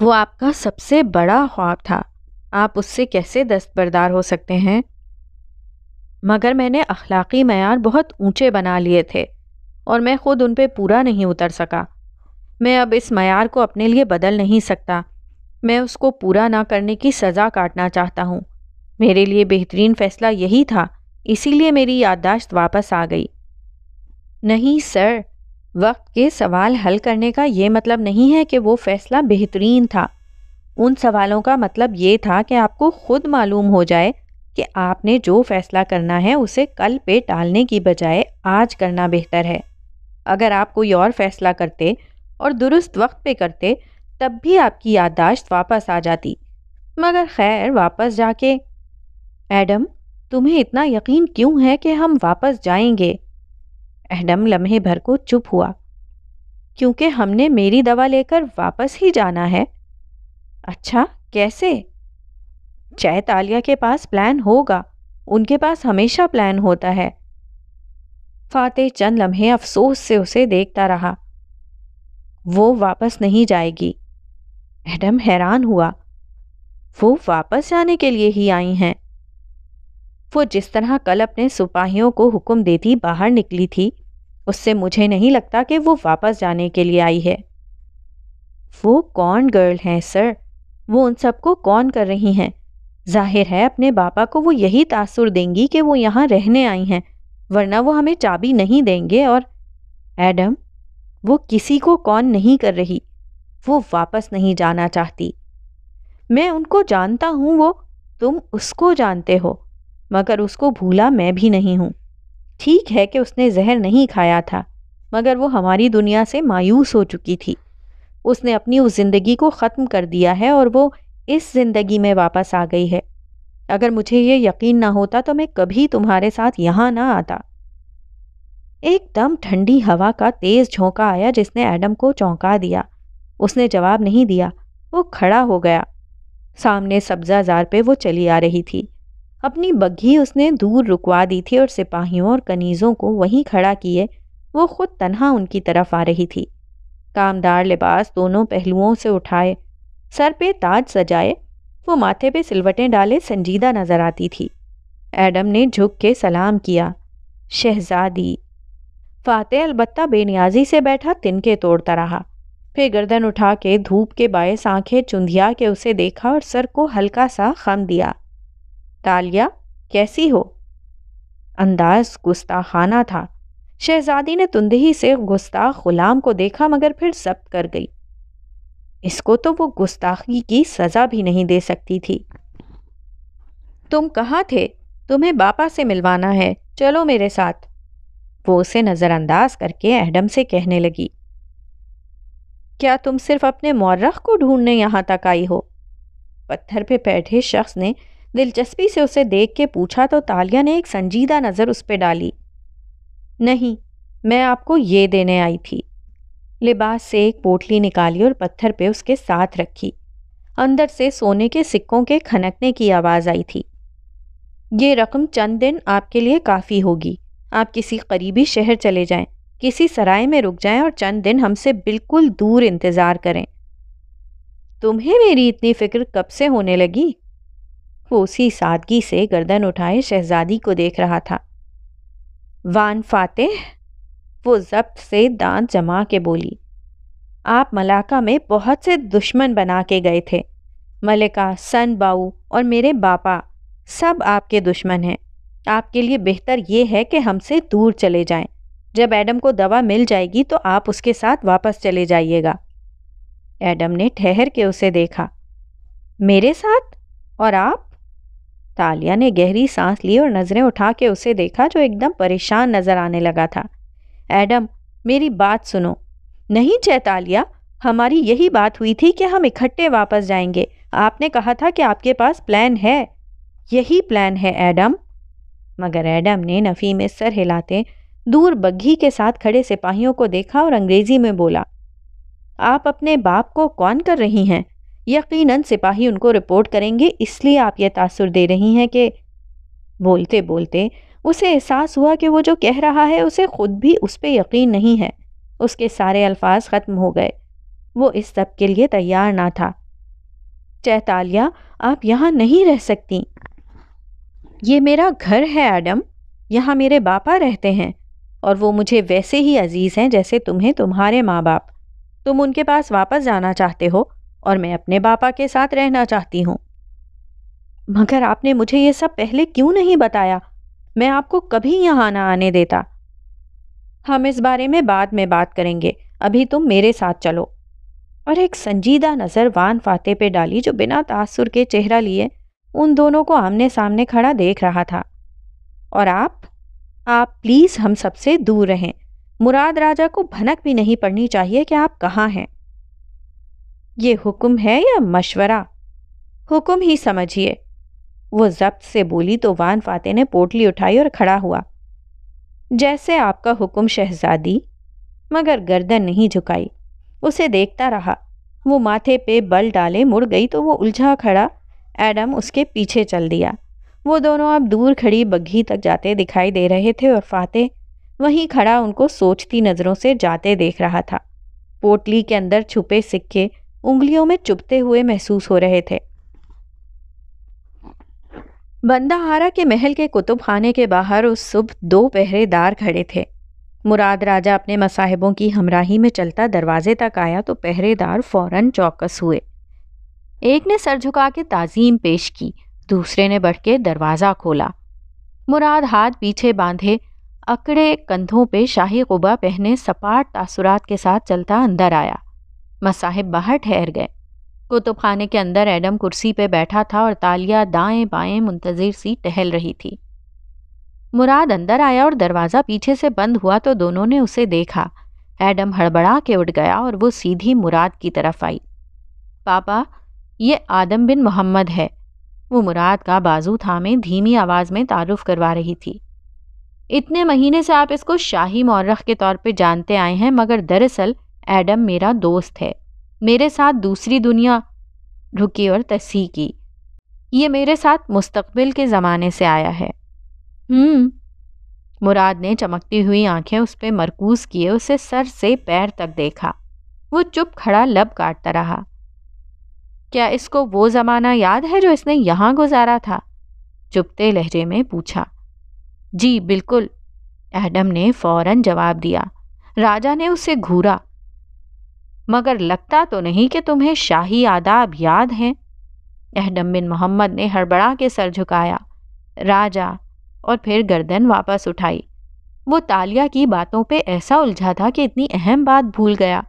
वो आपका सबसे बड़ा ख्वाब था आप उससे कैसे दस्तबरदार हो सकते हैं मगर मैंने अखलाक़ी मैार बहुत ऊंचे बना लिए थे और मैं खुद उन पर पूरा नहीं उतर सका मैं अब इस मैार को अपने लिए बदल नहीं सकता मैं उसको पूरा ना करने की सज़ा काटना चाहता हूँ मेरे लिए बेहतरीन फ़ैसला यही था इसीलिए मेरी याददाश्त वापस आ गई नहीं सर वक्त के सवाल हल करने का ये मतलब नहीं है कि वो फ़ैसला बेहतरीन था उन सवालों का मतलब ये था कि आपको खुद मालूम हो जाए कि आपने जो फ़ैसला करना है उसे कल पे टालने की बजाय आज करना बेहतर है अगर आप कोई और फ़ैसला करते और दुरुस्त वक्त पे करते तब भी आपकी याददाश्त वापस आ जाती मगर खैर वापस जाके एडम तुम्हें इतना यकीन क्यों है कि हम वापस जाएंगे एडम लम्हे भर को चुप हुआ क्योंकि हमने मेरी दवा लेकर वापस ही जाना है अच्छा कैसे चैत आलिया के पास प्लान होगा उनके पास हमेशा प्लान होता है फातेह चंद लम्हे अफसोस से उसे देखता रहा वो वापस नहीं जाएगी एडम हैरान हुआ वो वापस जाने के लिए ही आई हैं वो जिस तरह कल अपने सिपाहियों को हुक्म देती बाहर निकली थी उससे मुझे नहीं लगता कि वो वापस जाने के लिए आई है वो कौन गर्ल हैं सर वो उन सबको कौन कर रही हैं जाहिर है अपने बापा को वो यही तासुर देंगी कि वो यहाँ रहने आई हैं वरना वो हमें चाबी नहीं देंगे और एडम वो किसी को कौन नहीं कर रही वो वापस नहीं जाना चाहती मैं उनको जानता हूँ वो तुम उसको जानते हो मगर उसको भूला मैं भी नहीं हूँ ठीक है कि उसने जहर नहीं खाया था मगर वो हमारी दुनिया से मायूस हो चुकी थी उसने अपनी उस ज़िंदगी को ख़त्म कर दिया है और वो इस ज़िंदगी में वापस आ गई है अगर मुझे ये यकीन ना होता तो मैं कभी तुम्हारे साथ यहाँ ना आता एकदम ठंडी हवा का तेज़ झोंका आया जिसने एडम को चौंका दिया उसने जवाब नहीं दिया वो खड़ा हो गया सामने सब्जाजार पे वो चली आ रही थी अपनी बग्घी उसने दूर रुकवा दी थी और सिपाहियों और कनीज़ों को वहीं खड़ा किए वो खुद तनहा उनकी तरफ आ रही थी कामदार लिबास दोनों पहलुओं से उठाए सर पे ताज सजाए वो माथे पे सिलवटें डाले संजीदा नज़र आती थी एडम ने झुक के सलाम किया शहजादी फाते अलबत्ता बेनियाजी से बैठा तिनके तोड़ता रहा फिर गर्दन उठा के धूप के बायस आंखें चुंधिया के उसे देखा और सर को हल्का सा खम दिया तालिया कैसी हो अंदाज गुस्ताखाना था शहजादी ने तुंदही से गुस्ताख गुलाम को देखा मगर फिर जब्त कर गई इसको तो वो गुस्ताखी की सज़ा भी नहीं दे सकती थी तुम कहाँ थे तुम्हें बापा से मिलवाना है चलो मेरे साथ वो उसे नज़रअंदाज करके एडम से कहने लगी क्या तुम सिर्फ अपने मौरख को ढूंढने यहाँ तक आई हो पत्थर पे बैठे शख्स ने दिलचस्पी से उसे देख के पूछा तो तालिया ने एक संजीदा नज़र उस पर डाली नहीं मैं आपको ये देने आई थी लिबास से एक पोटली निकाली और पत्थर पे उसके साथ रखी अंदर से सोने के सिक्कों के खनकने की आवाज़ आई थी ये रकम चंद दिन आपके लिए काफ़ी होगी आप किसी करीबी शहर चले जाएं, किसी सराय में रुक जाएं और चंद दिन हमसे बिल्कुल दूर इंतज़ार करें तुम्हें मेरी इतनी फ़िक्र कब से होने लगी वो उसी सादगी से गर्दन उठाए शहजादी को देख रहा था वान फातेह वो जब्त से दांत जमा के बोली आप मलाका में बहुत से दुश्मन बना के गए थे मलिका सन बाऊ और मेरे बापा सब आपके दुश्मन हैं आपके लिए बेहतर ये है कि हमसे दूर चले जाएं। जब एडम को दवा मिल जाएगी तो आप उसके साथ वापस चले जाइएगा एडम ने ठहर के उसे देखा मेरे साथ और आप तालिया ने गहरी सांस ली और नज़रें उठा के उसे देखा जो एकदम परेशान नज़र आने लगा था एडम मेरी बात सुनो नहीं चैतालिया हमारी यही बात हुई थी कि हम इकट्ठे वापस जाएंगे आपने कहा था कि आपके पास प्लान है यही प्लान है एडम मगर एडम ने नफ़ी में सर हिलाते दूर बग्घी के साथ खड़े सिपाहियों को देखा और अंग्रेज़ी में बोला आप अपने बाप को कौन कर रही हैं यकीनन सिपाही उनको रिपोर्ट करेंगे इसलिए आप यह तासर दे रही हैं कि बोलते बोलते उसे एहसास हुआ कि वो जो कह रहा है उसे ख़ुद भी उस पर यकीन नहीं है उसके सारे अल्फाज ख़त्म हो गए वो इस सब के लिए तैयार ना था चैतालिया आप यहाँ नहीं रह सकती ये मेरा घर है एडम यहाँ मेरे बापा रहते हैं और वो मुझे वैसे ही अजीज़ हैं जैसे तुम्हें तुम्हारे माँ बाप तुम उनके पास वापस जाना चाहते हो और मैं अपने पापा के साथ रहना चाहती हूँ मगर आपने मुझे ये सब पहले क्यों नहीं बताया मैं आपको कभी यहाँ ना आने देता हम इस बारे में बाद में बात करेंगे अभी तुम मेरे साथ चलो और एक संजीदा नज़र वान फाते पे डाली जो बिना तासुर के चेहरा लिए उन दोनों को आमने सामने खड़ा देख रहा था और आप आप प्लीज़ हम सबसे दूर रहें मुराद राजा को भनक भी नहीं पड़नी चाहिए कि आप कहाँ हैं ये हुक्म है या मशवरा हुक्म ही समझिए वो जब्त से बोली तो वान फाते ने पोटली उठाई और खड़ा हुआ जैसे आपका हुक्म शहजादी मगर गर्दन नहीं झुकाई उसे देखता रहा वो माथे पे बल डाले मुड़ गई तो वो उलझा खड़ा एडम उसके पीछे चल दिया वो दोनों अब दूर खड़ी बग्घी तक जाते दिखाई दे रहे थे और फाते वहीं खड़ा उनको सोचती नज़रों से जाते देख रहा था पोटली के अंदर छुपे सिक्के उंगलियों में चुभते हुए महसूस हो रहे थे बंदाहारा के महल के कुतुब खाने के बाहर उस सुबह दो पहरेदार खड़े थे मुराद राजा अपने मसाहिबों की हमराही में चलता दरवाजे तक आया तो पहरेदार फौरन चौकस हुए एक ने सर झुका के ताजीम पेश की दूसरे ने बढ़ के दरवाज़ा खोला मुराद हाथ पीछे बांधे अकड़े कंधों पे शाही कुबा पहने सपाट तासुरात के साथ चलता अंदर आया मसाहिब बाहर ठहर गए कुतुब खाने के अंदर एडम कुर्सी पर बैठा था और तालिया दाएं बाएं मुंतजर सी टहल रही थी मुराद अंदर आया और दरवाज़ा पीछे से बंद हुआ तो दोनों ने उसे देखा एडम हड़बड़ा के उठ गया और वो सीधी मुराद की तरफ आई पापा ये आदम बिन मोहम्मद है वो मुराद का बाजू थामे धीमी आवाज़ में तारुफ करवा रही थी इतने महीने से आप इसको शाही मौरख के तौर पे जानते आए हैं मगर दरअसल एडम मेरा दोस्त है मेरे साथ दूसरी दुनिया रुकी और तसी की ये मेरे साथ मुस्तकबिल के ज़माने से आया है हम्म। मुराद ने चमकती हुई आंखें उस पर मरकूज किए उसे सर से पैर तक देखा वो चुप खड़ा लब काटता रहा क्या इसको वो ज़माना याद है जो इसने यहाँ गुजारा था चुपते लहजे में पूछा जी बिल्कुल एडम ने फौरन जवाब दिया राजा ने उसे घूरा मगर लगता तो नहीं कि तुम्हें शाही आदाब याद हैं अहडम बिन मोहम्मद ने हड़बड़ा के सर झुकाया राजा और फिर गर्दन वापस उठाई वो तालिया की बातों पे ऐसा उलझा था कि इतनी अहम बात भूल गया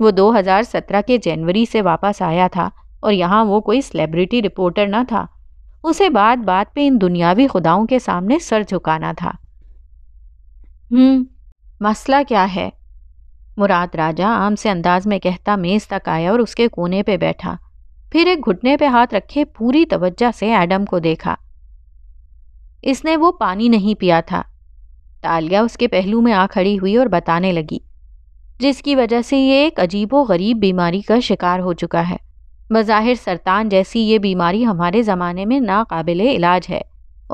वो 2017 के जनवरी से वापस आया था और यहाँ वो कोई सेलिब्रिटी रिपोर्टर ना था उसे बात बात पे इन दुनियावी खुदाओं के सामने सर झुकाना था हम्म मसला क्या है मुराद राजा आम से अंदाज में कहता मेज़ तक आया और उसके कोने पे बैठा फिर एक घुटने पे हाथ रखे पूरी तवज्जा से एडम को देखा इसने वो पानी नहीं पिया था तालिया उसके पहलू में आ खड़ी हुई और बताने लगी जिसकी वजह से ये एक अजीबो गरीब बीमारी का शिकार हो चुका है बज़ाहिर सरतान जैसी ये बीमारी हमारे ज़माने में नाकबिल इलाज है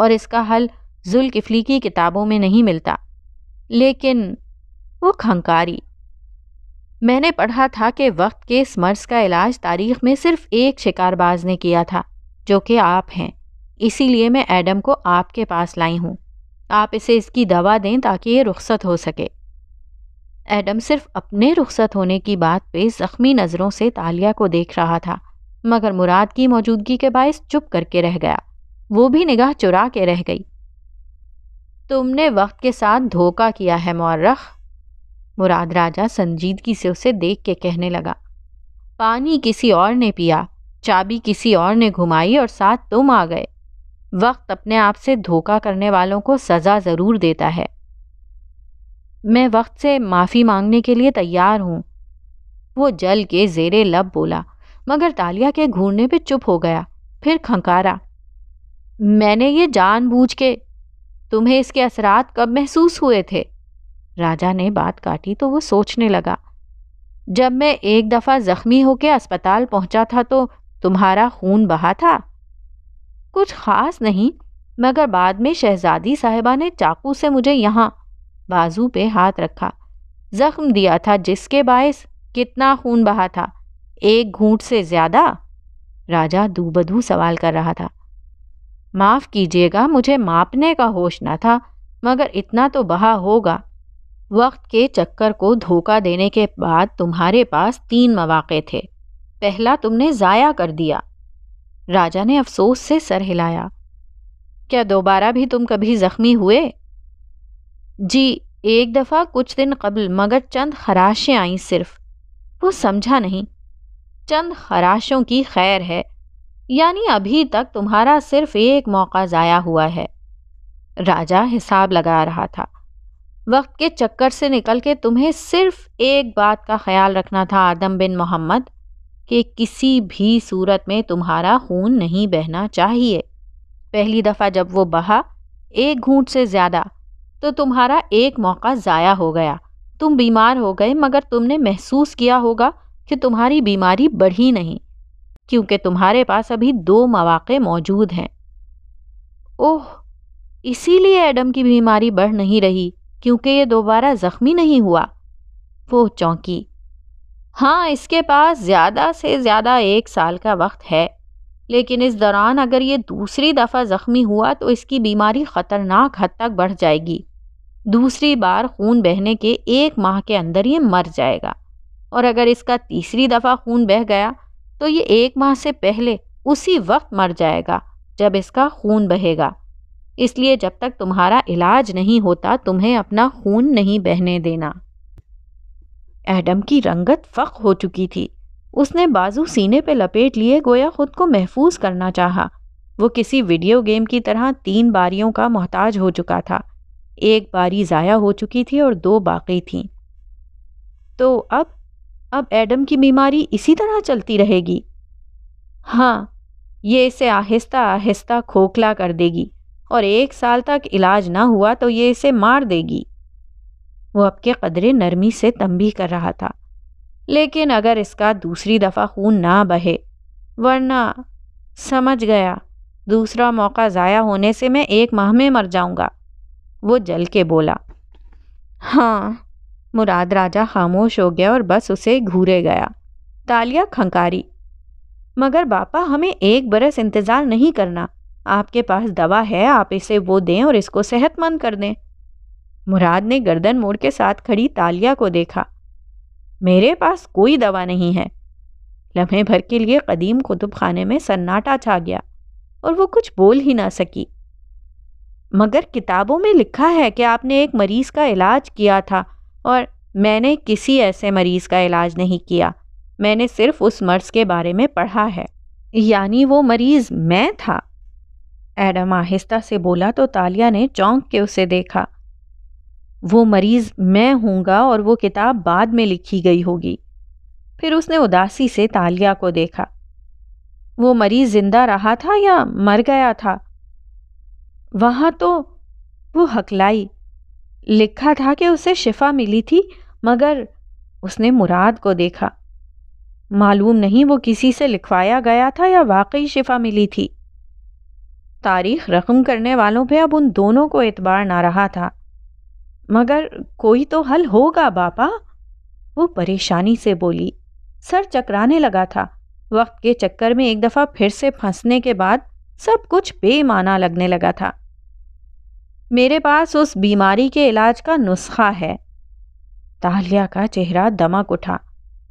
और इसका हल जुल्किफली की किताबों में नहीं मिलता लेकिन वो खंकारी मैंने पढ़ा था कि वक्त के इस मर्ज का इलाज तारीख में सिर्फ एक शिकारबाज ने किया था जो कि आप हैं इसीलिए मैं एडम को आपके पास लाई हूँ आप इसे इसकी दवा दें ताकि ये रुखसत हो सके एडम सिर्फ अपने रुखसत होने की बात पे ज़ख्मी नज़रों से तालिया को देख रहा था मगर मुराद की मौजूदगी के बायस चुप करके रह गया वो भी निगाह चुरा के रह गई तुमने वक्त के साथ धोखा किया है मौरख मुराद राजा संजीदगी से उसे देख के कहने लगा पानी किसी और ने पिया चाबी किसी और ने घुमाई और साथ तुम आ गए वक्त अपने आप से धोखा करने वालों को सज़ा ज़रूर देता है मैं वक्त से माफ़ी मांगने के लिए तैयार हूँ वो जल के जेरे लब बोला मगर तालिया के घूरने पे चुप हो गया फिर खंकारा मैंने ये जानबूझ के तुम्हें इसके असरात कब महसूस हुए थे राजा ने बात काटी तो वो सोचने लगा जब मैं एक दफ़ा ज़ख्मी होकर अस्पताल पहुंचा था तो तुम्हारा खून बहा था कुछ ख़ास नहीं मगर बाद में शहजादी साहिबा ने चाकू से मुझे यहाँ बाजू पे हाथ रखा ज़ख्म दिया था जिसके बायस कितना खून बहा था एक घूंट से ज़्यादा राजा दूबदू सवाल कर रहा था माफ़ कीजिएगा मुझे मापने का होश न था मगर इतना तो बहा होगा वक्त के चक्कर को धोखा देने के बाद तुम्हारे पास तीन मवाक़े थे पहला तुमने ज़ाया कर दिया राजा ने अफसोस से सर हिलाया क्या दोबारा भी तुम कभी ज़ख्मी हुए जी एक दफ़ा कुछ दिन कबल मगर चंद खराशें आईं सिर्फ वो समझा नहीं चंद खराशों की खैर है यानी अभी तक तुम्हारा सिर्फ एक मौका ज़ाया हुआ है राजा हिसाब लगा रहा था वक्त के चक्कर से निकल के तुम्हें सिर्फ एक बात का ख्याल रखना था आदम बिन मोहम्मद कि किसी भी सूरत में तुम्हारा खून नहीं बहना चाहिए पहली दफ़ा जब वो बहा एक घूंट से ज़्यादा तो तुम्हारा एक मौका ज़ाया हो गया तुम बीमार हो गए मगर तुमने महसूस किया होगा कि तुम्हारी बीमारी बढ़ी नहीं क्योंकि तुम्हारे पास अभी दो मौाक़े मौजूद हैं ओह इसीलिए एडम की बीमारी बढ़ नहीं रही क्योंकि ये दोबारा ज़ख्मी नहीं हुआ वो चौंकी हाँ इसके पास ज़्यादा से ज़्यादा एक साल का वक्त है लेकिन इस दौरान अगर ये दूसरी दफ़ा ज़ख्मी हुआ तो इसकी बीमारी ख़तरनाक हद तक बढ़ जाएगी दूसरी बार खून बहने के एक माह के अंदर ये मर जाएगा और अगर इसका तीसरी दफ़ा खून बह गया तो ये एक माह से पहले उसी वक्त मर जाएगा जब इसका खून बहेगा इसलिए जब तक तुम्हारा इलाज नहीं होता तुम्हें अपना खून नहीं बहने देना एडम की रंगत फक हो चुकी थी उसने बाजू सीने पर लपेट लिए गोया खुद को महफूज करना चाहा। वो किसी वीडियो गेम की तरह तीन बारियों का मोहताज हो चुका था एक बारी ज़ाया हो चुकी थी और दो बाकी थीं तो अब अब एडम की बीमारी इसी तरह चलती रहेगी हाँ ये इसे आहिस्ता आहिस्ता खोखला कर देगी और एक साल तक इलाज ना हुआ तो ये इसे मार देगी वो अब के कदरे नरमी से तंबी कर रहा था लेकिन अगर इसका दूसरी दफ़ा खून ना बहे वरना समझ गया दूसरा मौका ज़ाया होने से मैं एक माह में मर जाऊंगा वो जल के बोला हाँ मुराद राजा खामोश हो गया और बस उसे घूरे गया तालिया खंकारी मगर बापा हमें एक बरस इंतज़ार नहीं करना आपके पास दवा है आप इसे वो दें और इसको सेहतमंद कर दें मुराद ने गर्दन मोड़ के साथ खड़ी तालिया को देखा मेरे पास कोई दवा नहीं है लम्हे भर के लिए कदीम कुतुब खाने में सन्नाटा छा गया और वो कुछ बोल ही ना सकी मगर किताबों में लिखा है कि आपने एक मरीज़ का इलाज किया था और मैंने किसी ऐसे मरीज़ का इलाज नहीं किया मैंने सिर्फ उस मर्ज़ के बारे में पढ़ा है यानी वो मरीज़ मैं था एडम आहिस्ता से बोला तो तालिया ने चौंक के उसे देखा वो मरीज मैं हूँगा और वो किताब बाद में लिखी गई होगी फिर उसने उदासी से तालिया को देखा वो मरीज जिंदा रहा था या मर गया था वहां तो वो हकलाई लिखा था कि उसे शिफा मिली थी मगर उसने मुराद को देखा मालूम नहीं वो किसी से लिखवाया गया था या वाकई शिफा मिली थी तारीख रकम करने वालों पे अब उन दोनों को एतबार ना रहा था मगर कोई तो हल होगा बापा वो परेशानी से बोली सर चकराने लगा था वक्त के चक्कर में एक दफ़ा फिर से फंसने के बाद सब कुछ बेमाना लगने लगा था मेरे पास उस बीमारी के इलाज का नुस्खा है तालिया का चेहरा दमक उठा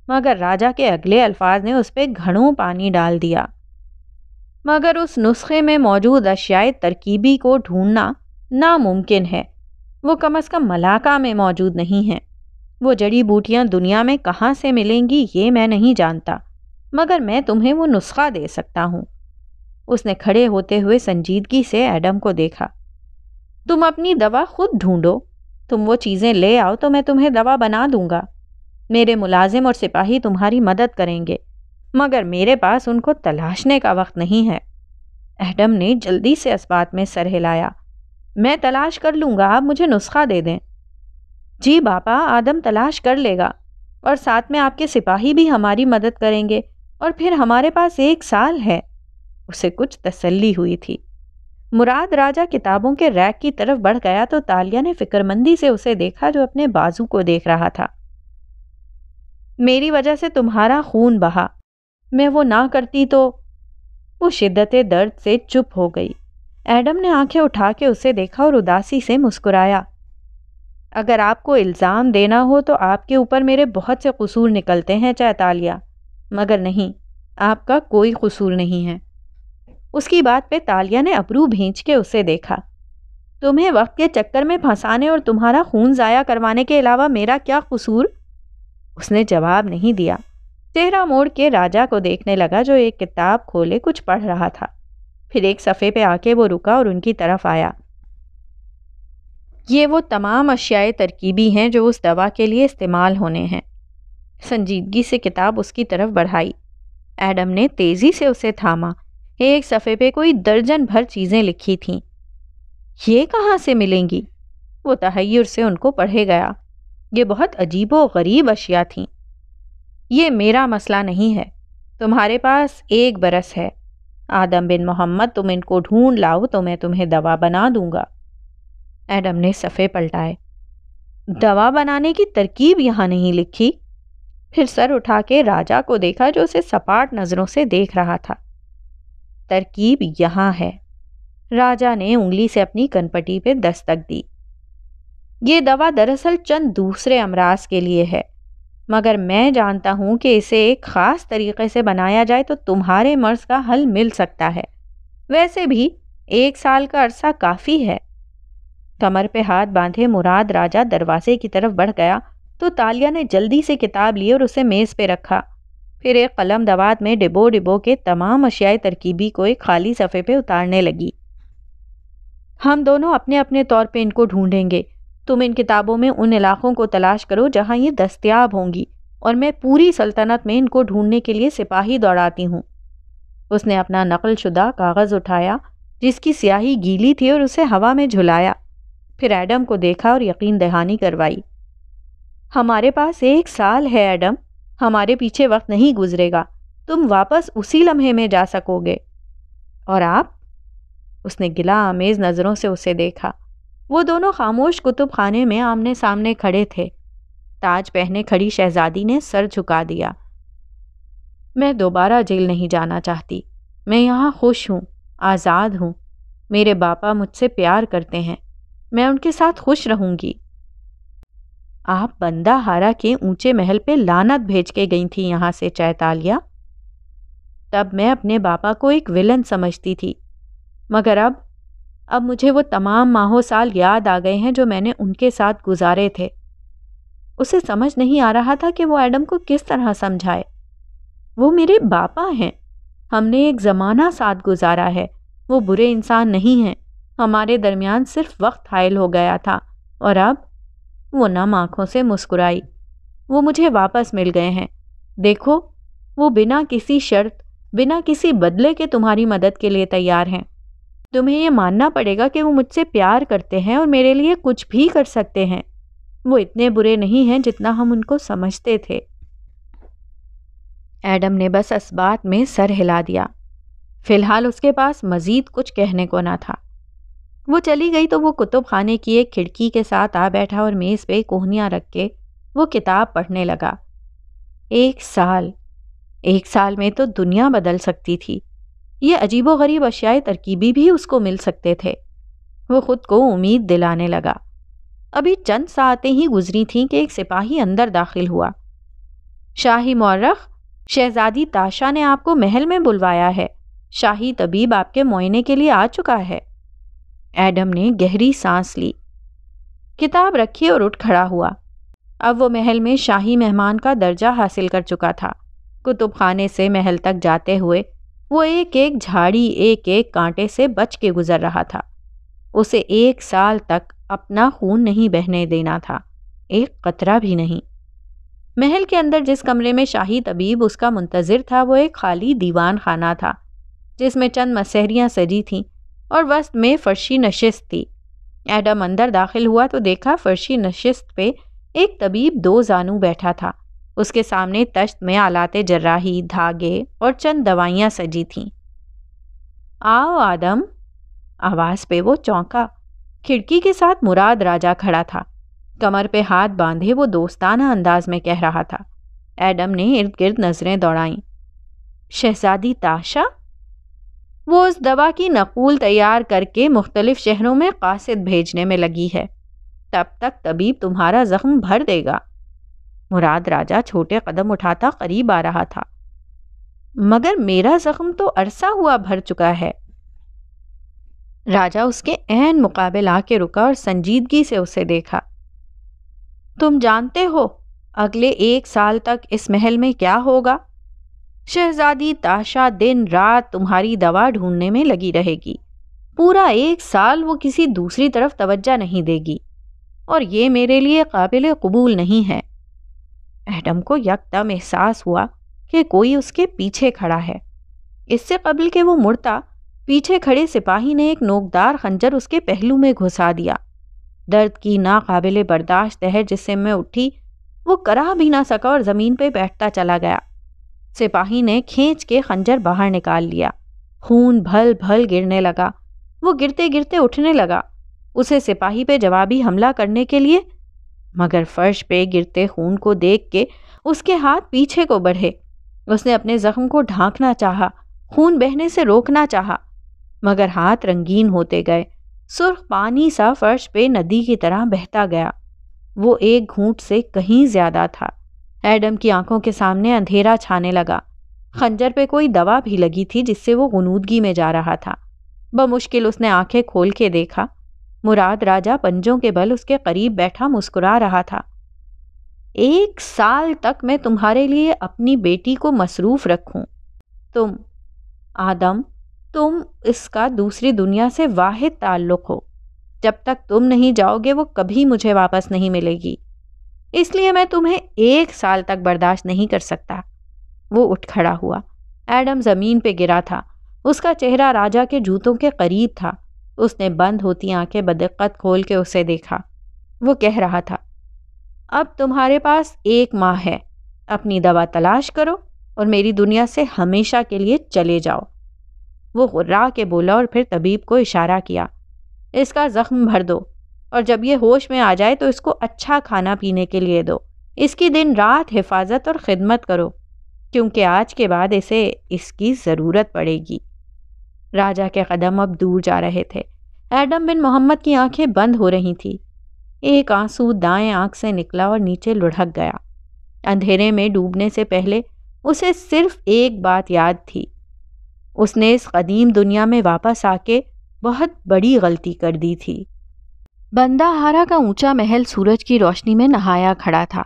मगर राजा के अगले अल्फाज ने उस पर घणों पानी डाल दिया मगर उस नुस्खे में मौजूद अशियाए तरकीबी को ढूंढना नामुमकिन है वो कम अज़ कम मलाका में मौजूद नहीं हैं वो जड़ी बूटियाँ दुनिया में कहाँ से मिलेंगी ये मैं नहीं जानता मगर मैं तुम्हें वो नुस्खा दे सकता हूँ उसने खड़े होते हुए संजीदगी से एडम को देखा तुम अपनी दवा खुद ढूंढो तुम वो चीज़ें ले आओ तो मैं तुम्हें दवा बना दूंगा मेरे मुलाजिम और सिपाही तुम्हारी मदद करेंगे मगर मेरे पास उनको तलाशने का वक्त नहीं है एडम ने जल्दी से इस्बात में सर हिलाया मैं तलाश कर लूँगा आप मुझे नुस्खा दे दें जी बापा आदम तलाश कर लेगा और साथ में आपके सिपाही भी हमारी मदद करेंगे और फिर हमारे पास एक साल है उसे कुछ तसल्ली हुई थी मुराद राजा किताबों के रैक की तरफ बढ़ गया तो तालिया ने फिक्रमंदी से उसे देखा जो अपने बाजू को देख रहा था मेरी वजह से तुम्हारा खून बहा मैं वो ना करती तो वो शिद्दत दर्द से चुप हो गई एडम ने आंखें उठा के उसे देखा और उदासी से मुस्कुराया अगर आपको इल्ज़ाम देना हो तो आपके ऊपर मेरे बहुत से कसूर निकलते हैं चैतालिया मगर नहीं आपका कोई कसूर नहीं है उसकी बात पे तालिया ने अबरू भींच के उसे देखा तुम्हें वक्त के चक्कर में फंसाने और तुम्हारा खून ज़ाया करवाने के अलावा मेरा क्या कसूर उसने जवाब नहीं दिया चेहरा मोड़ के राजा को देखने लगा जो एक किताब खोले कुछ पढ़ रहा था फिर एक सफ़े पे आके वो रुका और उनकी तरफ आया ये वो तमाम अशियाए तरकीबी हैं जो उस दवा के लिए इस्तेमाल होने हैं संजीदगी से किताब उसकी तरफ बढ़ाई एडम ने तेज़ी से उसे थामा एक सफ़े पे कोई दर्जन भर चीज़ें लिखी थीं ये कहाँ से मिलेंगी वो तहैर से उनको पढ़े गया ये बहुत अजीब व गरीब अशिया थीं ये मेरा मसला नहीं है तुम्हारे पास एक बरस है आदम बिन मोहम्मद तुम इनको ढूंढ लाओ तो मैं तुम्हें दवा बना दूंगा एडम ने सफ़े पलटाए दवा बनाने की तरकीब यहाँ नहीं लिखी फिर सर उठा के राजा को देखा जो उसे सपाट नज़रों से देख रहा था तरकीब यहाँ है राजा ने उंगली से अपनी कनपटी पे दस्तक दी ये दवा दरअसल चंद दूसरे अमराज के लिए है मगर मैं जानता हूँ कि इसे एक ख़ास तरीक़े से बनाया जाए तो तुम्हारे मर्ज़ का हल मिल सकता है वैसे भी एक साल का अरसा काफ़ी है कमर पे हाथ बांधे मुराद राजा दरवाजे की तरफ बढ़ गया तो तालिया ने जल्दी से किताब ली और उसे मेज़ पे रखा फिर एक कलम दवात में डिबो डिबो के तमाम अशियाए तरकीबी को एक खाली सफ़े पे उतारने लगी हम दोनों अपने अपने तौर पे इनको ढूंढेंगे तुम इन किताबों में उन इलाक़ों को तलाश करो जहाँ ये दस्तियाब होंगी और मैं पूरी सल्तनत में इनको ढूंढने के लिए सिपाही दौड़ाती हूँ उसने अपना नकलशुदा कागज़ उठाया जिसकी स्याही गीली थी और उसे हवा में झुलाया फिर एडम को देखा और यकीन दहानी करवाई हमारे पास एक साल है एडम हमारे पीछे वक्त नहीं गुजरेगा तुम वापस उसी लम्हे में जा सकोगे और आप उसने गिला आमेज़ नज़रों से उसे देखा वो दोनों खामोश कुतुब खाने में आमने सामने खड़े थे ताज पहने खड़ी शहजादी ने सर झुका दिया मैं दोबारा जेल नहीं जाना चाहती मैं यहाँ खुश हूँ आज़ाद हूँ मेरे बापा मुझसे प्यार करते हैं मैं उनके साथ खुश रहूँगी आप बंदा हारा के ऊंचे महल पे लानत भेज के गई थी यहाँ से चैतालिया तब मैं अपने बापा को एक विलन समझती थी मगर अब अब मुझे वो तमाम माहो साल याद आ गए हैं जो मैंने उनके साथ गुजारे थे उसे समझ नहीं आ रहा था कि वो एडम को किस तरह समझाए वो मेरे बापा हैं हमने एक ज़माना साथ गुजारा है वो बुरे इंसान नहीं हैं हमारे दरमियान सिर्फ वक्त हायल हो गया था और अब वो नम आँखों से मुस्कुराई वो मुझे वापस मिल गए हैं देखो वो बिना किसी शर्त बिना किसी बदले के तुम्हारी मदद के लिए तैयार हैं तुम्हें यह मानना पड़ेगा कि वो मुझसे प्यार करते हैं और मेरे लिए कुछ भी कर सकते हैं वो इतने बुरे नहीं हैं जितना हम उनको समझते थे एडम ने बस इस बात में सर हिला दिया फिलहाल उसके पास मज़ीद कुछ कहने को ना था वो चली गई तो वो कुतुब खाने की एक खिड़की के साथ आ बैठा और मेज़ पे कोहनियाँ रख के वो किताब पढ़ने लगा एक साल एक साल में तो दुनिया बदल सकती थी ये गरीब अशियाए तरकीबी भी उसको मिल सकते थे वो ख़ुद को उम्मीद दिलाने लगा अभी चंद साते ही गुजरी थीं कि एक सिपाही अंदर दाखिल हुआ शाही मौरख शहजादी ताशा ने आपको महल में बुलवाया है शाही तबीब आपके मोइने के लिए आ चुका है एडम ने गहरी सांस ली किताब रखी और उठ खड़ा हुआ अब वो महल में शाही मेहमान का दर्जा हासिल कर चुका था कुतुब खाने से महल तक जाते हुए वो एक एक झाड़ी एक एक कांटे से बच के गुजर रहा था उसे एक साल तक अपना खून नहीं बहने देना था एक कतरा भी नहीं महल के अंदर जिस कमरे में शाही तबीब उसका मुंतज़र था वो एक खाली दीवान खाना था जिसमें चंद मसहरियाँ सजी थीं और वस्त में फर्शी नशस्त थी एडम अंदर दाखिल हुआ तो देखा फर्शी नशस्त पे एक तबीब दो जानू बैठा था उसके सामने तश्त में आलाते जर्राही धागे और चंद दवाइयाँ सजी थीं आओ आदम आवाज़ पे वो चौंका खिड़की के साथ मुराद राजा खड़ा था कमर पे हाथ बांधे वो दोस्ताना अंदाज में कह रहा था एडम ने इर्द गिर्द नज़रें दौड़ाई शहजादी ताशा वो उस दवा की नकूल तैयार करके मुख्तलिफ शहरों में कासिद भेजने में लगी है तब तक तबीब तुम्हारा ज़ख्म भर देगा मुराद राजा छोटे कदम उठाता करीब आ रहा था मगर मेरा जख्म तो अरसा हुआ भर चुका है राजा उसके एन मुकाबल आके रुका और संजीदगी से उसे देखा तुम जानते हो अगले एक साल तक इस महल में क्या होगा शहजादी ताशा दिन रात तुम्हारी दवा ढूंढने में लगी रहेगी पूरा एक साल वो किसी दूसरी तरफ तवज्जा नहीं देगी और ये मेरे लिए काबिल कबूल नहीं है एडम को यकदम एहसास हुआ कि कोई उसके पीछे खड़ा है इससे कबल के वो मुड़ता पीछे खड़े सिपाही ने एक नोकदार खंजर उसके पहलू में घुसा दिया दर्द की नाकबिल बर्दाश्त है जिससे मैं उठी वो करा भी ना सका और ज़मीन पर बैठता चला गया सिपाही ने खींच के खंजर बाहर निकाल लिया खून भल भल गिरने लगा वो गिरते गिरते उठने लगा उसे सिपाही पे जवाबी हमला करने के लिए मगर फर्श पे गिरते खून को देख के उसके हाथ पीछे को बढ़े उसने अपने जख्म को ढांकना चाहा, खून बहने से रोकना चाहा, मगर हाथ रंगीन होते गए सुर्ख पानी सा फर्श पे नदी की तरह बहता गया वो एक घूंट से कहीं ज्यादा था एडम की आंखों के सामने अंधेरा छाने लगा खंजर पे कोई दवा भी लगी थी जिससे वो गनूदगी में जा रहा था बमुश्किल उसने आंखें खोल के देखा मुराद राजा पंजों के बल उसके करीब बैठा मुस्कुरा रहा था एक साल तक मैं तुम्हारे लिए अपनी बेटी को मसरूफ़ रखूं। तुम आदम तुम इसका दूसरी दुनिया से वाहिद ताल्लुक़ हो जब तक तुम नहीं जाओगे वो कभी मुझे वापस नहीं मिलेगी इसलिए मैं तुम्हें एक साल तक बर्दाश्त नहीं कर सकता वो उठ खड़ा हुआ एडम ज़मीन पे गिरा था उसका चेहरा राजा के जूतों के करीब था उसने बंद होती आंखें बदक्कत खोल के उसे देखा वो कह रहा था अब तुम्हारे पास एक माह है अपनी दवा तलाश करो और मेरी दुनिया से हमेशा के लिए चले जाओ वो हुर्रा के बोला और फिर तबीब को इशारा किया इसका ज़ख्म भर दो और जब ये होश में आ जाए तो इसको अच्छा खाना पीने के लिए दो इसकी दिन रात हिफाजत और ख़िदमत करो क्योंकि आज के बाद इसे इसकी ज़रूरत पड़ेगी राजा के कदम अब दूर जा रहे थे एडम बिन मोहम्मद की आंखें बंद हो रही थीं एक आंसू दाएं आंख से निकला और नीचे लुढ़क गया अंधेरे में डूबने से पहले उसे सिर्फ एक बात याद थी उसने इस कदीम दुनिया में वापस आके बहुत बड़ी गलती कर दी थी बंदाहारा का ऊंचा महल सूरज की रोशनी में नहाया खड़ा था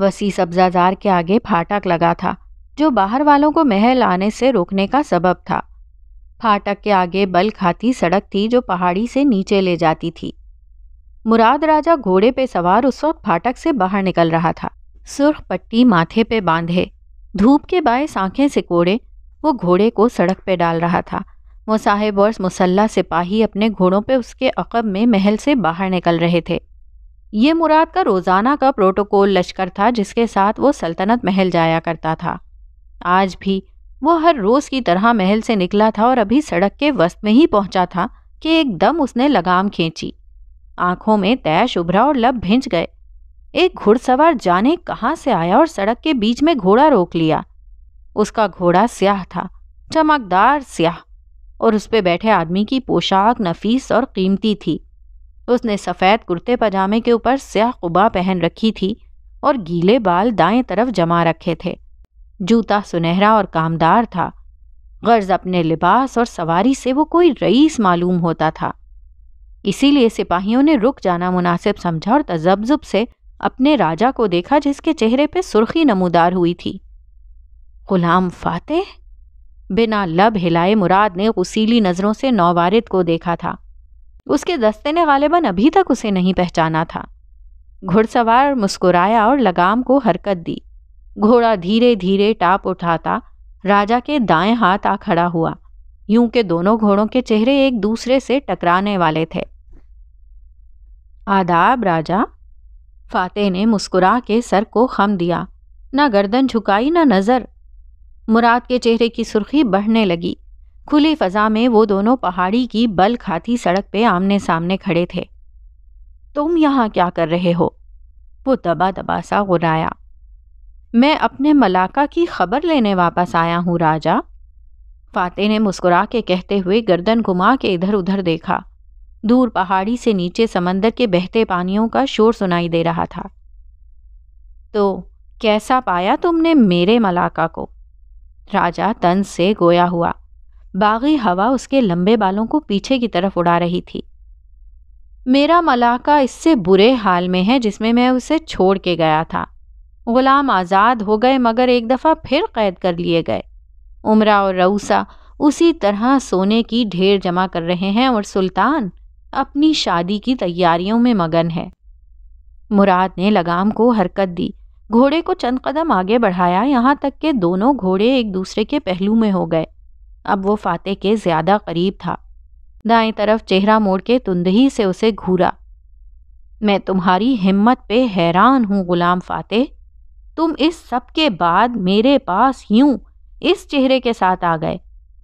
वसी सब्जाजार के आगे फाटक लगा था जो बाहर वालों को महल आने से रोकने का सबब था फाटक के आगे बल खाती सड़क थी जो पहाड़ी से नीचे ले जाती थी मुराद राजा घोड़े पे सवार उस वक्त फाटक से बाहर निकल रहा था सुर्ख पट्टी माथे पे बांधे धूप के बाएं से सिकोड़े वो घोड़े को सड़क पे डाल रहा था वो साहेब और मुसल्ला सिपाही अपने घोड़ों पे उसके अकब में महल से बाहर निकल रहे थे ये मुराद का रोज़ाना का प्रोटोकॉल लश्कर था जिसके साथ वो सल्तनत महल जाया करता था आज भी वो हर रोज की तरह महल से निकला था और अभी सड़क के वस्त में ही पहुंचा था कि एकदम उसने लगाम खींची आंखों में तैश उभरा और लब भिंच गए एक घुड़सवार जाने कहाँ से आया और सड़क के बीच में घोड़ा रोक लिया उसका घोड़ा स्याह था चमकदार स्याह और उस पर बैठे आदमी की पोशाक नफीस और कीमती थी उसने सफ़ेद कुर्ते पजामे के ऊपर स्याह कुबा पहन रखी थी और गीले बाल दाएं तरफ जमा रखे थे जूता सुनहरा और कामदार था गर्ज अपने लिबास और सवारी से वो कोई रईस मालूम होता था इसीलिए सिपाहियों ने रुक जाना मुनासिब समझा और तजब्जुब से अपने राजा को देखा जिसके चेहरे पे सुर्खी नमूदार हुई थी गुलाम फाते बिना लब हिलाए मुराद ने उसीली नज़रों से नौवारिद को देखा था उसके दस्ते ने गालिबा अभी तक उसे नहीं पहचाना था घुड़सवार मुस्कुराया और लगाम को हरकत दी घोड़ा धीरे धीरे टाप उठाता राजा के दाएं हाथ आ खड़ा हुआ यूं के दोनों घोड़ों के चेहरे एक दूसरे से टकराने वाले थे आदाब राजा फाते ने मुस्कुरा के सर को खम दिया ना गर्दन झुकाई ना नज़र मुराद के चेहरे की सुर्खी बढ़ने लगी खुली फजा में वो दोनों पहाड़ी की बल खाती सड़क पे आमने सामने खड़े थे तुम यहाँ क्या कर रहे हो वो दबा दबा सा गुराया मैं अपने मलाका की खबर लेने वापस आया हूँ राजा फाते ने मुस्कुरा के कहते हुए गर्दन घुमा के इधर उधर देखा दूर पहाड़ी से नीचे समंदर के बहते पानियों का शोर सुनाई दे रहा था तो कैसा पाया तुमने मेरे मलाका को राजा तन से गोया हुआ बागी हवा उसके लंबे बालों को पीछे की तरफ उड़ा रही थी मेरा मलाका इससे बुरे हाल में है जिसमें मैं उसे छोड़ के गया था गुलाम आज़ाद हो गए मगर एक दफ़ा फिर कैद कर लिए गए उमरा और रऊसा उसी तरह सोने की ढेर जमा कर रहे हैं और सुल्तान अपनी शादी की तैयारियों में मगन है मुराद ने लगाम को हरकत दी घोड़े को चंद कदम आगे बढ़ाया यहाँ तक कि दोनों घोड़े एक दूसरे के पहलू में हो गए अब वो फाते के ज़्यादा करीब था दाएं तरफ चेहरा मोड़ के तुंदही से उसे घूरा मैं तुम्हारी हिम्मत पे हैरान हूँ गुलाम फाते तुम इस सब के बाद मेरे पास यूं इस चेहरे के साथ आ गए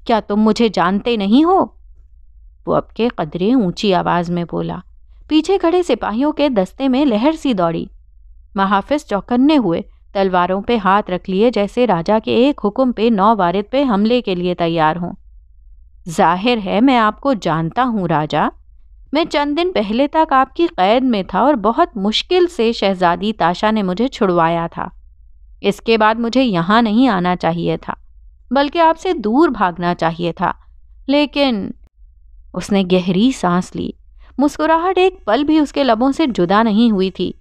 क्या तुम मुझे जानते नहीं हो वो अब के कदरे ऊंची आवाज में बोला पीछे खड़े सिपाहियों के दस्ते में लहर सी दौड़ी महाफिज चौकन्ने हुए तलवारों पे हाथ रख लिए जैसे राजा के एक हुक्म पे नौ वारिद पे हमले के लिए तैयार हों जाहिर है मैं आपको जानता हूँ राजा मैं चंद दिन पहले तक आपकी कैद में था और बहुत मुश्किल से शहजादी ताशा ने मुझे छुड़वाया था इसके बाद मुझे यहाँ नहीं आना चाहिए था बल्कि आपसे दूर भागना चाहिए था लेकिन उसने गहरी सांस ली मुस्कुराहट एक पल भी उसके लबों से जुदा नहीं हुई थी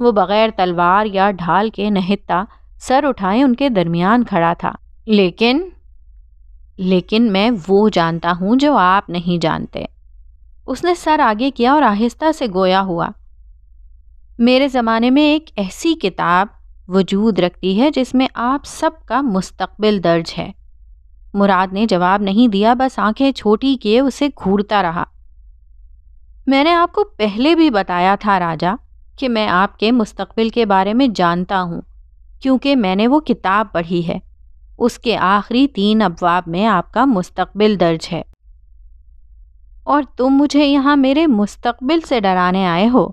वो बगैर तलवार या ढाल के नहित्ता सर उठाए उनके दरमियान खड़ा था लेकिन लेकिन मैं वो जानता हूँ जो आप नहीं जानते उसने सर आगे किया और आहिस्ता से गोया हुआ मेरे ज़माने में एक ऐसी किताब वजूद रखती है जिसमें आप सबका मुस्तबिल दर्ज है मुराद ने जवाब नहीं दिया बस आंखें छोटी किए उसे घूरता रहा मैंने आपको पहले भी बताया था राजा कि मैं आपके मुस्तबिल के बारे में जानता हूँ क्योंकि मैंने वो किताब पढ़ी है उसके आखिरी तीन अफवाब में आपका मुस्तबिल दर्ज है और तुम मुझे यहाँ मेरे मुस्तबिल से डराने आए हो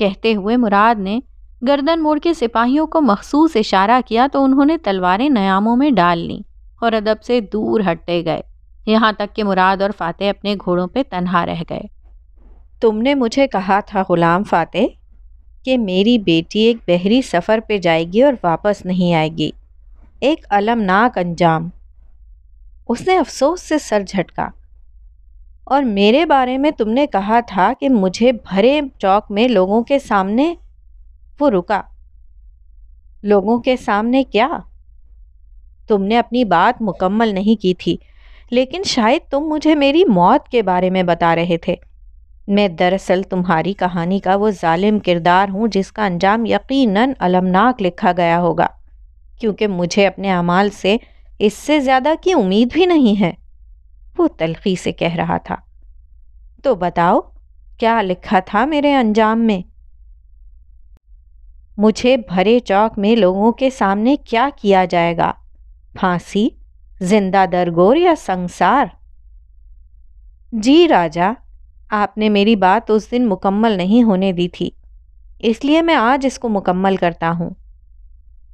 कहते हुए मुराद ने गर्दन मोड़ के सिपाहियों को मखसूस इशारा किया तो उन्होंने तलवारें नयामों में डाल लीं और अदब से दूर हटते गए यहाँ तक कि मुराद और फ़ातेह अपने घोड़ों पर तन्हा रह गए तुमने मुझे कहा था ग़ुलाम फ़ातेह कि मेरी बेटी एक बहरी सफ़र पर जाएगी और वापस नहीं आएगी एक अलमनाक अंजाम उसने अफसोस से सर झटका और मेरे बारे में तुमने कहा था कि मुझे भरे चौक में लोगों के सामने वो रुका लोगों के सामने क्या तुमने अपनी बात मुकम्मल नहीं की थी लेकिन शायद तुम मुझे मेरी मौत के बारे में बता रहे थे मैं दरअसल तुम्हारी कहानी का वो जालिम किरदार हूँ जिसका अंजाम यकीनन अलमनाक लिखा गया होगा क्योंकि मुझे अपने अमाल से इससे ज़्यादा की उम्मीद भी नहीं है वो तलखी से कह रहा था तो बताओ क्या लिखा था मेरे अंजाम में मुझे भरे चौक में लोगों के सामने क्या किया जाएगा फांसी जिंदा दरगोर या संसार जी राजा आपने मेरी बात उस दिन मुकम्मल नहीं होने दी थी इसलिए मैं आज इसको मुकम्मल करता हूँ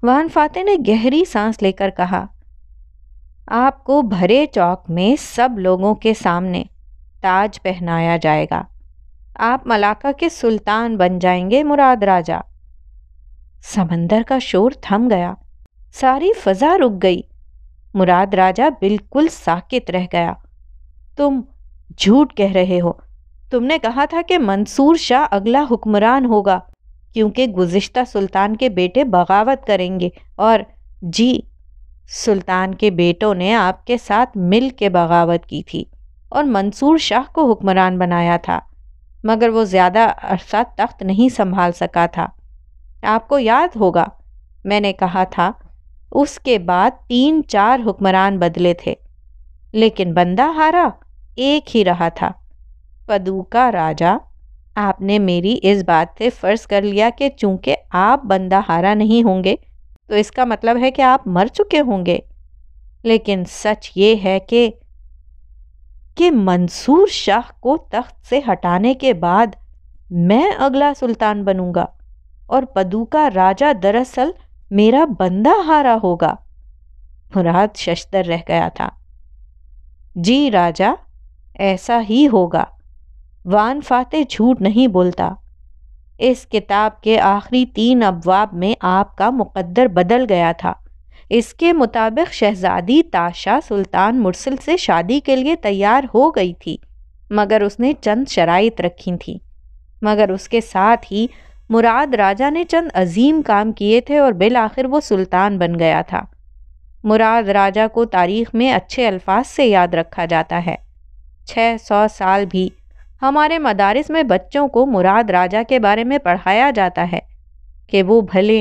वाहन फाते ने गहरी सांस लेकर कहा आपको भरे चौक में सब लोगों के सामने ताज पहनाया जाएगा आप मलाका के सुल्तान बन जाएंगे मुराद राजा समंदर का शोर थम गया सारी फजा रुक गई मुराद राजा बिल्कुल साकित रह गया तुम झूठ कह रहे हो तुमने कहा था कि मंसूर शाह अगला हुक्मरान होगा क्योंकि गुजश्ता सुल्तान के बेटे बगावत करेंगे और जी सुल्तान के बेटों ने आपके साथ मिल के बगावत की थी और मंसूर शाह को हुक्मरान बनाया था मगर वो ज़्यादा अरसा तख्त नहीं संभाल सका था आपको याद होगा मैंने कहा था उसके बाद तीन चार हुक्मरान बदले थे लेकिन बंदा हारा एक ही रहा था पदू का राजा आपने मेरी इस बात से फ़र्ज कर लिया कि चूंकि आप बंदा हारा नहीं होंगे तो इसका मतलब है कि आप मर चुके होंगे लेकिन सच ये है कि कि मंसूर शाह को तख्त से हटाने के बाद मैं अगला सुल्तान बनूंगा और पदू का राजा दरअसल मेरा बंदा हारा होगा मुराद शशतर रह गया था जी राजा ऐसा ही होगा वान फाते झूठ नहीं बोलता इस किताब के आखिरी तीन अबवाब में आपका मुकद्दर बदल गया था इसके मुताबिक शहजादी ताशा सुल्तान मुरसल से शादी के लिए तैयार हो गई थी मगर उसने चंद शराइत रखी थी मगर उसके साथ ही मुराद राजा ने चंद अजीम काम किए थे और बिल आखिर वो सुल्तान बन गया था मुराद राजा को तारीख में अच्छे अल्फाज से याद रखा जाता है छः सौ साल भी हमारे मदारस में बच्चों को मुराद राजा के बारे में पढ़ाया जाता है कि वो भले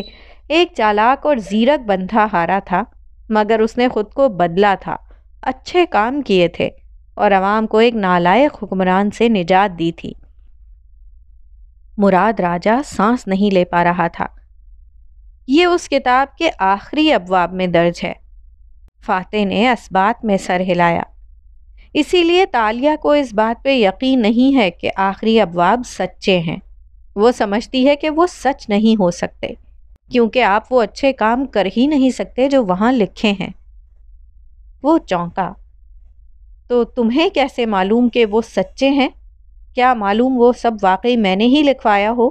एक चालाक और जीरक बंधा हारा था मगर उसने खुद को बदला था अच्छे काम किए थे और आवाम को एक नालायक हुक्मरान से निजात दी थी मुराद राजा सांस नहीं ले पा रहा था ये उस किताब के आखिरी अबवाब में दर्ज है फाते ने असबात में सर हिलाया इसीलिए तालिया को इस बात पे यकीन नहीं है कि आखिरी अबवाब सच्चे हैं वो समझती है कि वो सच नहीं हो सकते क्योंकि आप वो अच्छे काम कर ही नहीं सकते जो वहाँ लिखे हैं वो चौंका तो तुम्हें कैसे मालूम कि वो सच्चे हैं क्या मालूम वो सब वाकई मैंने ही लिखवाया हो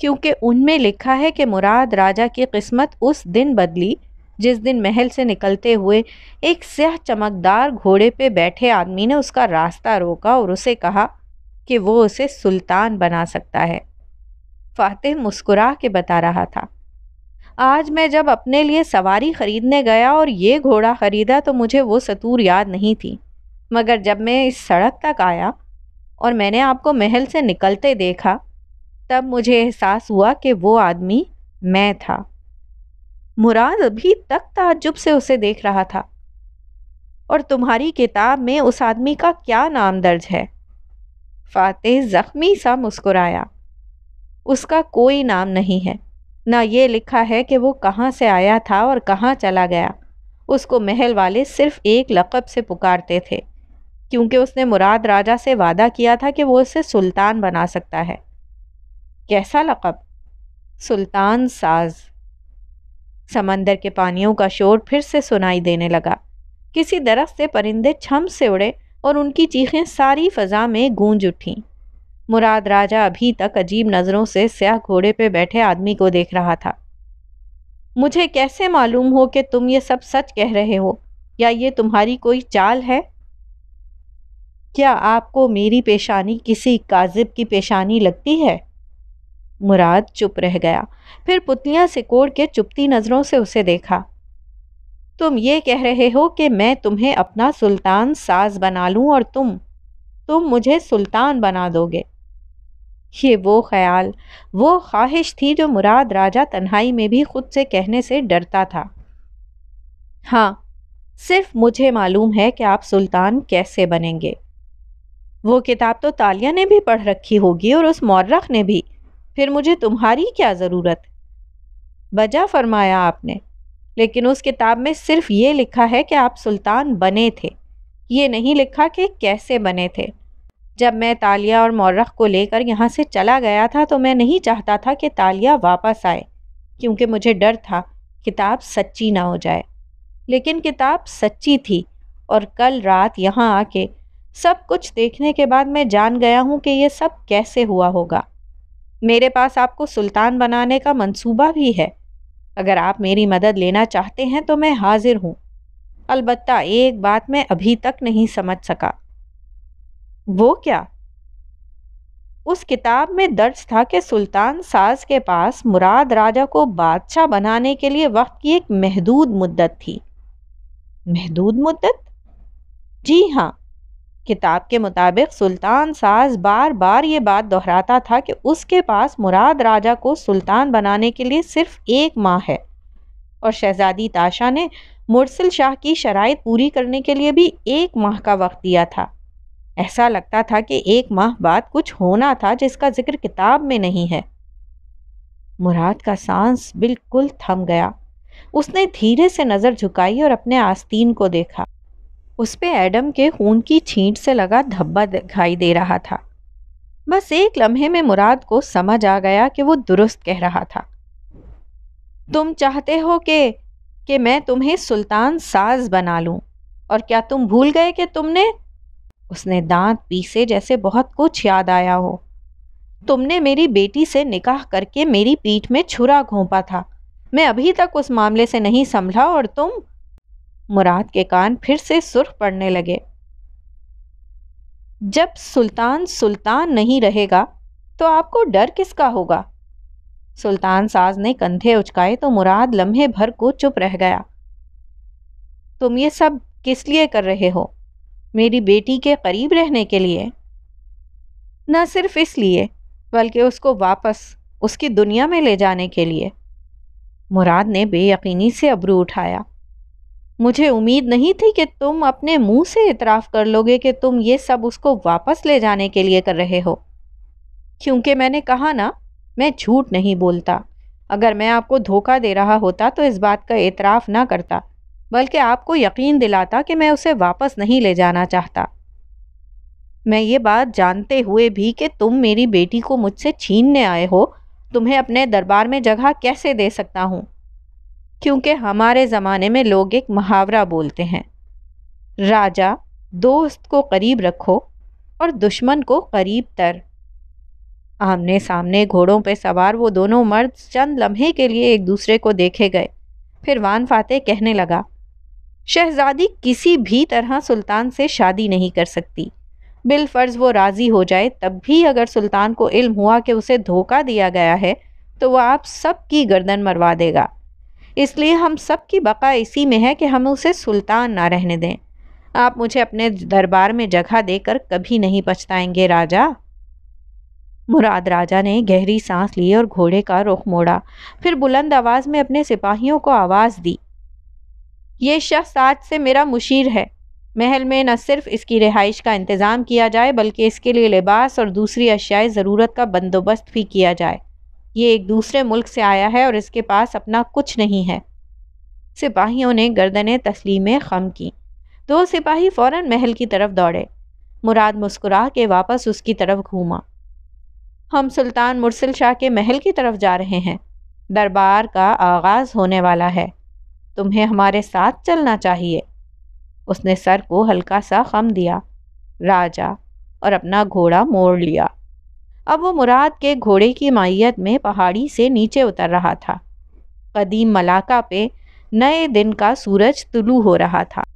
क्योंकि उनमें लिखा है कि मुराद राजा की किस्मत उस दिन बदली जिस दिन महल से निकलते हुए एक स्याह चमकदार घोड़े पे बैठे आदमी ने उसका रास्ता रोका और उसे कहा कि वो उसे सुल्तान बना सकता है फातिह मुस्कुरा के बता रहा था आज मैं जब अपने लिए सवारी ख़रीदने गया और ये घोड़ा ख़रीदा तो मुझे वो सतूर याद नहीं थी मगर जब मैं इस सड़क तक आया और मैंने आपको महल से निकलते देखा तब मुझे एहसास हुआ कि वो आदमी मैं था मुराद अभी तक ताजुब से उसे देख रहा था और तुम्हारी किताब में उस आदमी का क्या नाम दर्ज है फातेह ज़ख्मी सा मुस्कुराया उसका कोई नाम नहीं है ना ये लिखा है कि वो कहाँ से आया था और कहाँ चला गया उसको महल वाले सिर्फ एक लक़ब से पुकारते थे क्योंकि उसने मुराद राजा से वादा किया था कि वो उसे सुल्तान बना सकता है कैसा लकब सुल्तान साज समंदर के पानियों का शोर फिर से सुनाई देने लगा किसी दरख्त से परिंदे छम से उड़े और उनकी चीखें सारी फजा में गूंज उठीं मुराद राजा अभी तक अजीब नज़रों से स्याह घोड़े पे बैठे आदमी को देख रहा था मुझे कैसे मालूम हो कि तुम ये सब सच कह रहे हो या ये तुम्हारी कोई चाल है क्या आपको मेरी पेशानी किसी काजिब की पेशानी लगती है मुराद चुप रह गया फिर पुतलियाँ सिकोड़ के चुपती नज़रों से उसे देखा तुम ये कह रहे हो कि मैं तुम्हें अपना सुल्तान साज बना लूं और तुम तुम मुझे सुल्तान बना दोगे ये वो ख्याल वो ख्वाहिश थी जो मुराद राजा तन्हाई में भी खुद से कहने से डरता था हाँ सिर्फ मुझे मालूम है कि आप सुल्तान कैसे बनेंगे वो किताब तो तालिया ने भी पढ़ रखी होगी और उस मौर्रख ने भी फिर मुझे तुम्हारी क्या ज़रूरत बजा फरमाया आपने लेकिन उस किताब में सिर्फ ये लिखा है कि आप सुल्तान बने थे ये नहीं लिखा कि कैसे बने थे जब मैं तालिया और मौर्रख को लेकर यहाँ से चला गया था तो मैं नहीं चाहता था कि तालिया वापस आए क्योंकि मुझे डर था किताब सच्ची ना हो जाए लेकिन किताब सच्ची थी और कल रात यहाँ आके सब कुछ देखने के बाद मैं जान गया हूँ कि ये सब कैसे हुआ होगा मेरे पास आपको सुल्तान बनाने का मंसूबा भी है अगर आप मेरी मदद लेना चाहते हैं तो मैं हाजिर हूँ अलबत् एक बात मैं अभी तक नहीं समझ सका वो क्या उस किताब में दर्ज था कि सुल्तान साज के पास मुराद राजा को बादशाह बनाने के लिए वक्त की एक महदूद मुद्दत थी महदूद मुद्दत जी हाँ किताब के मुताबिक सुल्तान साज बार बार ये बात दोहराता था कि उसके पास मुराद राजा को सुल्तान बनाने के लिए सिर्फ एक माह है और शहज़ादी ताशा ने मुरसिल शाह की शराइ पूरी करने के लिए भी एक माह का वक्त दिया था ऐसा लगता था कि एक माह बाद कुछ होना था जिसका जिक्र किताब में नहीं है मुराद का सांस बिल्कुल थम गया उसने धीरे से नज़र झुकाई और अपने आस्तीन को देखा उस पर एडम के खून की छींट से लगा धब्बा दिखाई दे रहा था बस एक लम्हे में मुराद को समझ आ गया कि वो दुरुस्त कह रहा था तुम चाहते हो कि कि मैं तुम्हें सुल्तान साज बना लूं और क्या तुम भूल गए कि तुमने उसने दांत पीसे जैसे बहुत कुछ याद आया हो तुमने मेरी बेटी से निकाह करके मेरी पीठ में छुरा घोंपा था मैं अभी तक उस मामले से नहीं संभला और तुम मुराद के कान फिर से सुर्ख पड़ने लगे जब सुल्तान सुल्तान नहीं रहेगा तो आपको डर किसका होगा सुल्तान साज ने कंधे उचकाए तो मुराद लम्हे भर को चुप रह गया तुम ये सब किस लिए कर रहे हो मेरी बेटी के करीब रहने के लिए न सिर्फ इसलिए बल्कि उसको वापस उसकी दुनिया में ले जाने के लिए मुराद ने बेयकीनी से अबरू उठाया मुझे उम्मीद नहीं थी कि तुम अपने मुंह से इतराफ़ कर लोगे कि तुम ये सब उसको वापस ले जाने के लिए कर रहे हो क्योंकि मैंने कहा ना मैं झूठ नहीं बोलता अगर मैं आपको धोखा दे रहा होता तो इस बात का एतराफ़ ना करता बल्कि आपको यकीन दिलाता कि मैं उसे वापस नहीं ले जाना चाहता मैं ये बात जानते हुए भी कि तुम मेरी बेटी को मुझसे छीनने आए हो तुम्हें अपने दरबार में जगह कैसे दे सकता हूँ क्योंकि हमारे ज़माने में लोग एक मुहावरा बोलते हैं राजा दोस्त को करीब रखो और दुश्मन को करीब तर आमने सामने घोड़ों पर सवार वो दोनों मर्द चंद लम्हे के लिए एक दूसरे को देखे गए फिर वान फाते कहने लगा शहजादी किसी भी तरह सुल्तान से शादी नहीं कर सकती बिलफर्ज वो राज़ी हो जाए तब भी अगर सुल्तान को इल्म हुआ कि उसे धोखा दिया गया है तो वह आप सबकी गर्दन मरवा देगा इसलिए हम सब की बका इसी में है कि हम उसे सुल्तान ना रहने दें आप मुझे अपने दरबार में जगह देकर कभी नहीं पछताएंगे राजा मुराद राजा ने गहरी सांस ली और घोड़े का रुख मोड़ा फिर बुलंद आवाज़ में अपने सिपाहियों को आवाज़ दी ये शख्स आज से मेरा मुशीर है महल में न सिर्फ इसकी रिहाइश का इंतज़ाम किया जाए बल्कि इसके लिए लिबास और दूसरी अशियाए ज़रूरत का बंदोबस्त भी किया जाए ये एक दूसरे मुल्क से आया है और इसके पास अपना कुछ नहीं है सिपाहियों ने गर्दनें तस्लीमें खम की दो सिपाही फ़ौर महल की तरफ दौड़े मुराद मुस्कुरा के वापस उसकी तरफ घूमा हम सुल्तान मुरसिल शाह के महल की तरफ जा रहे हैं दरबार का आगाज़ होने वाला है तुम्हें हमारे साथ चलना चाहिए उसने सर को हल्का सा खम दिया राजा और अपना घोड़ा मोड़ लिया अब वो मुराद के घोड़े की माइत में पहाड़ी से नीचे उतर रहा था कदीम मलाका पे नए दिन का सूरज तुलू हो रहा था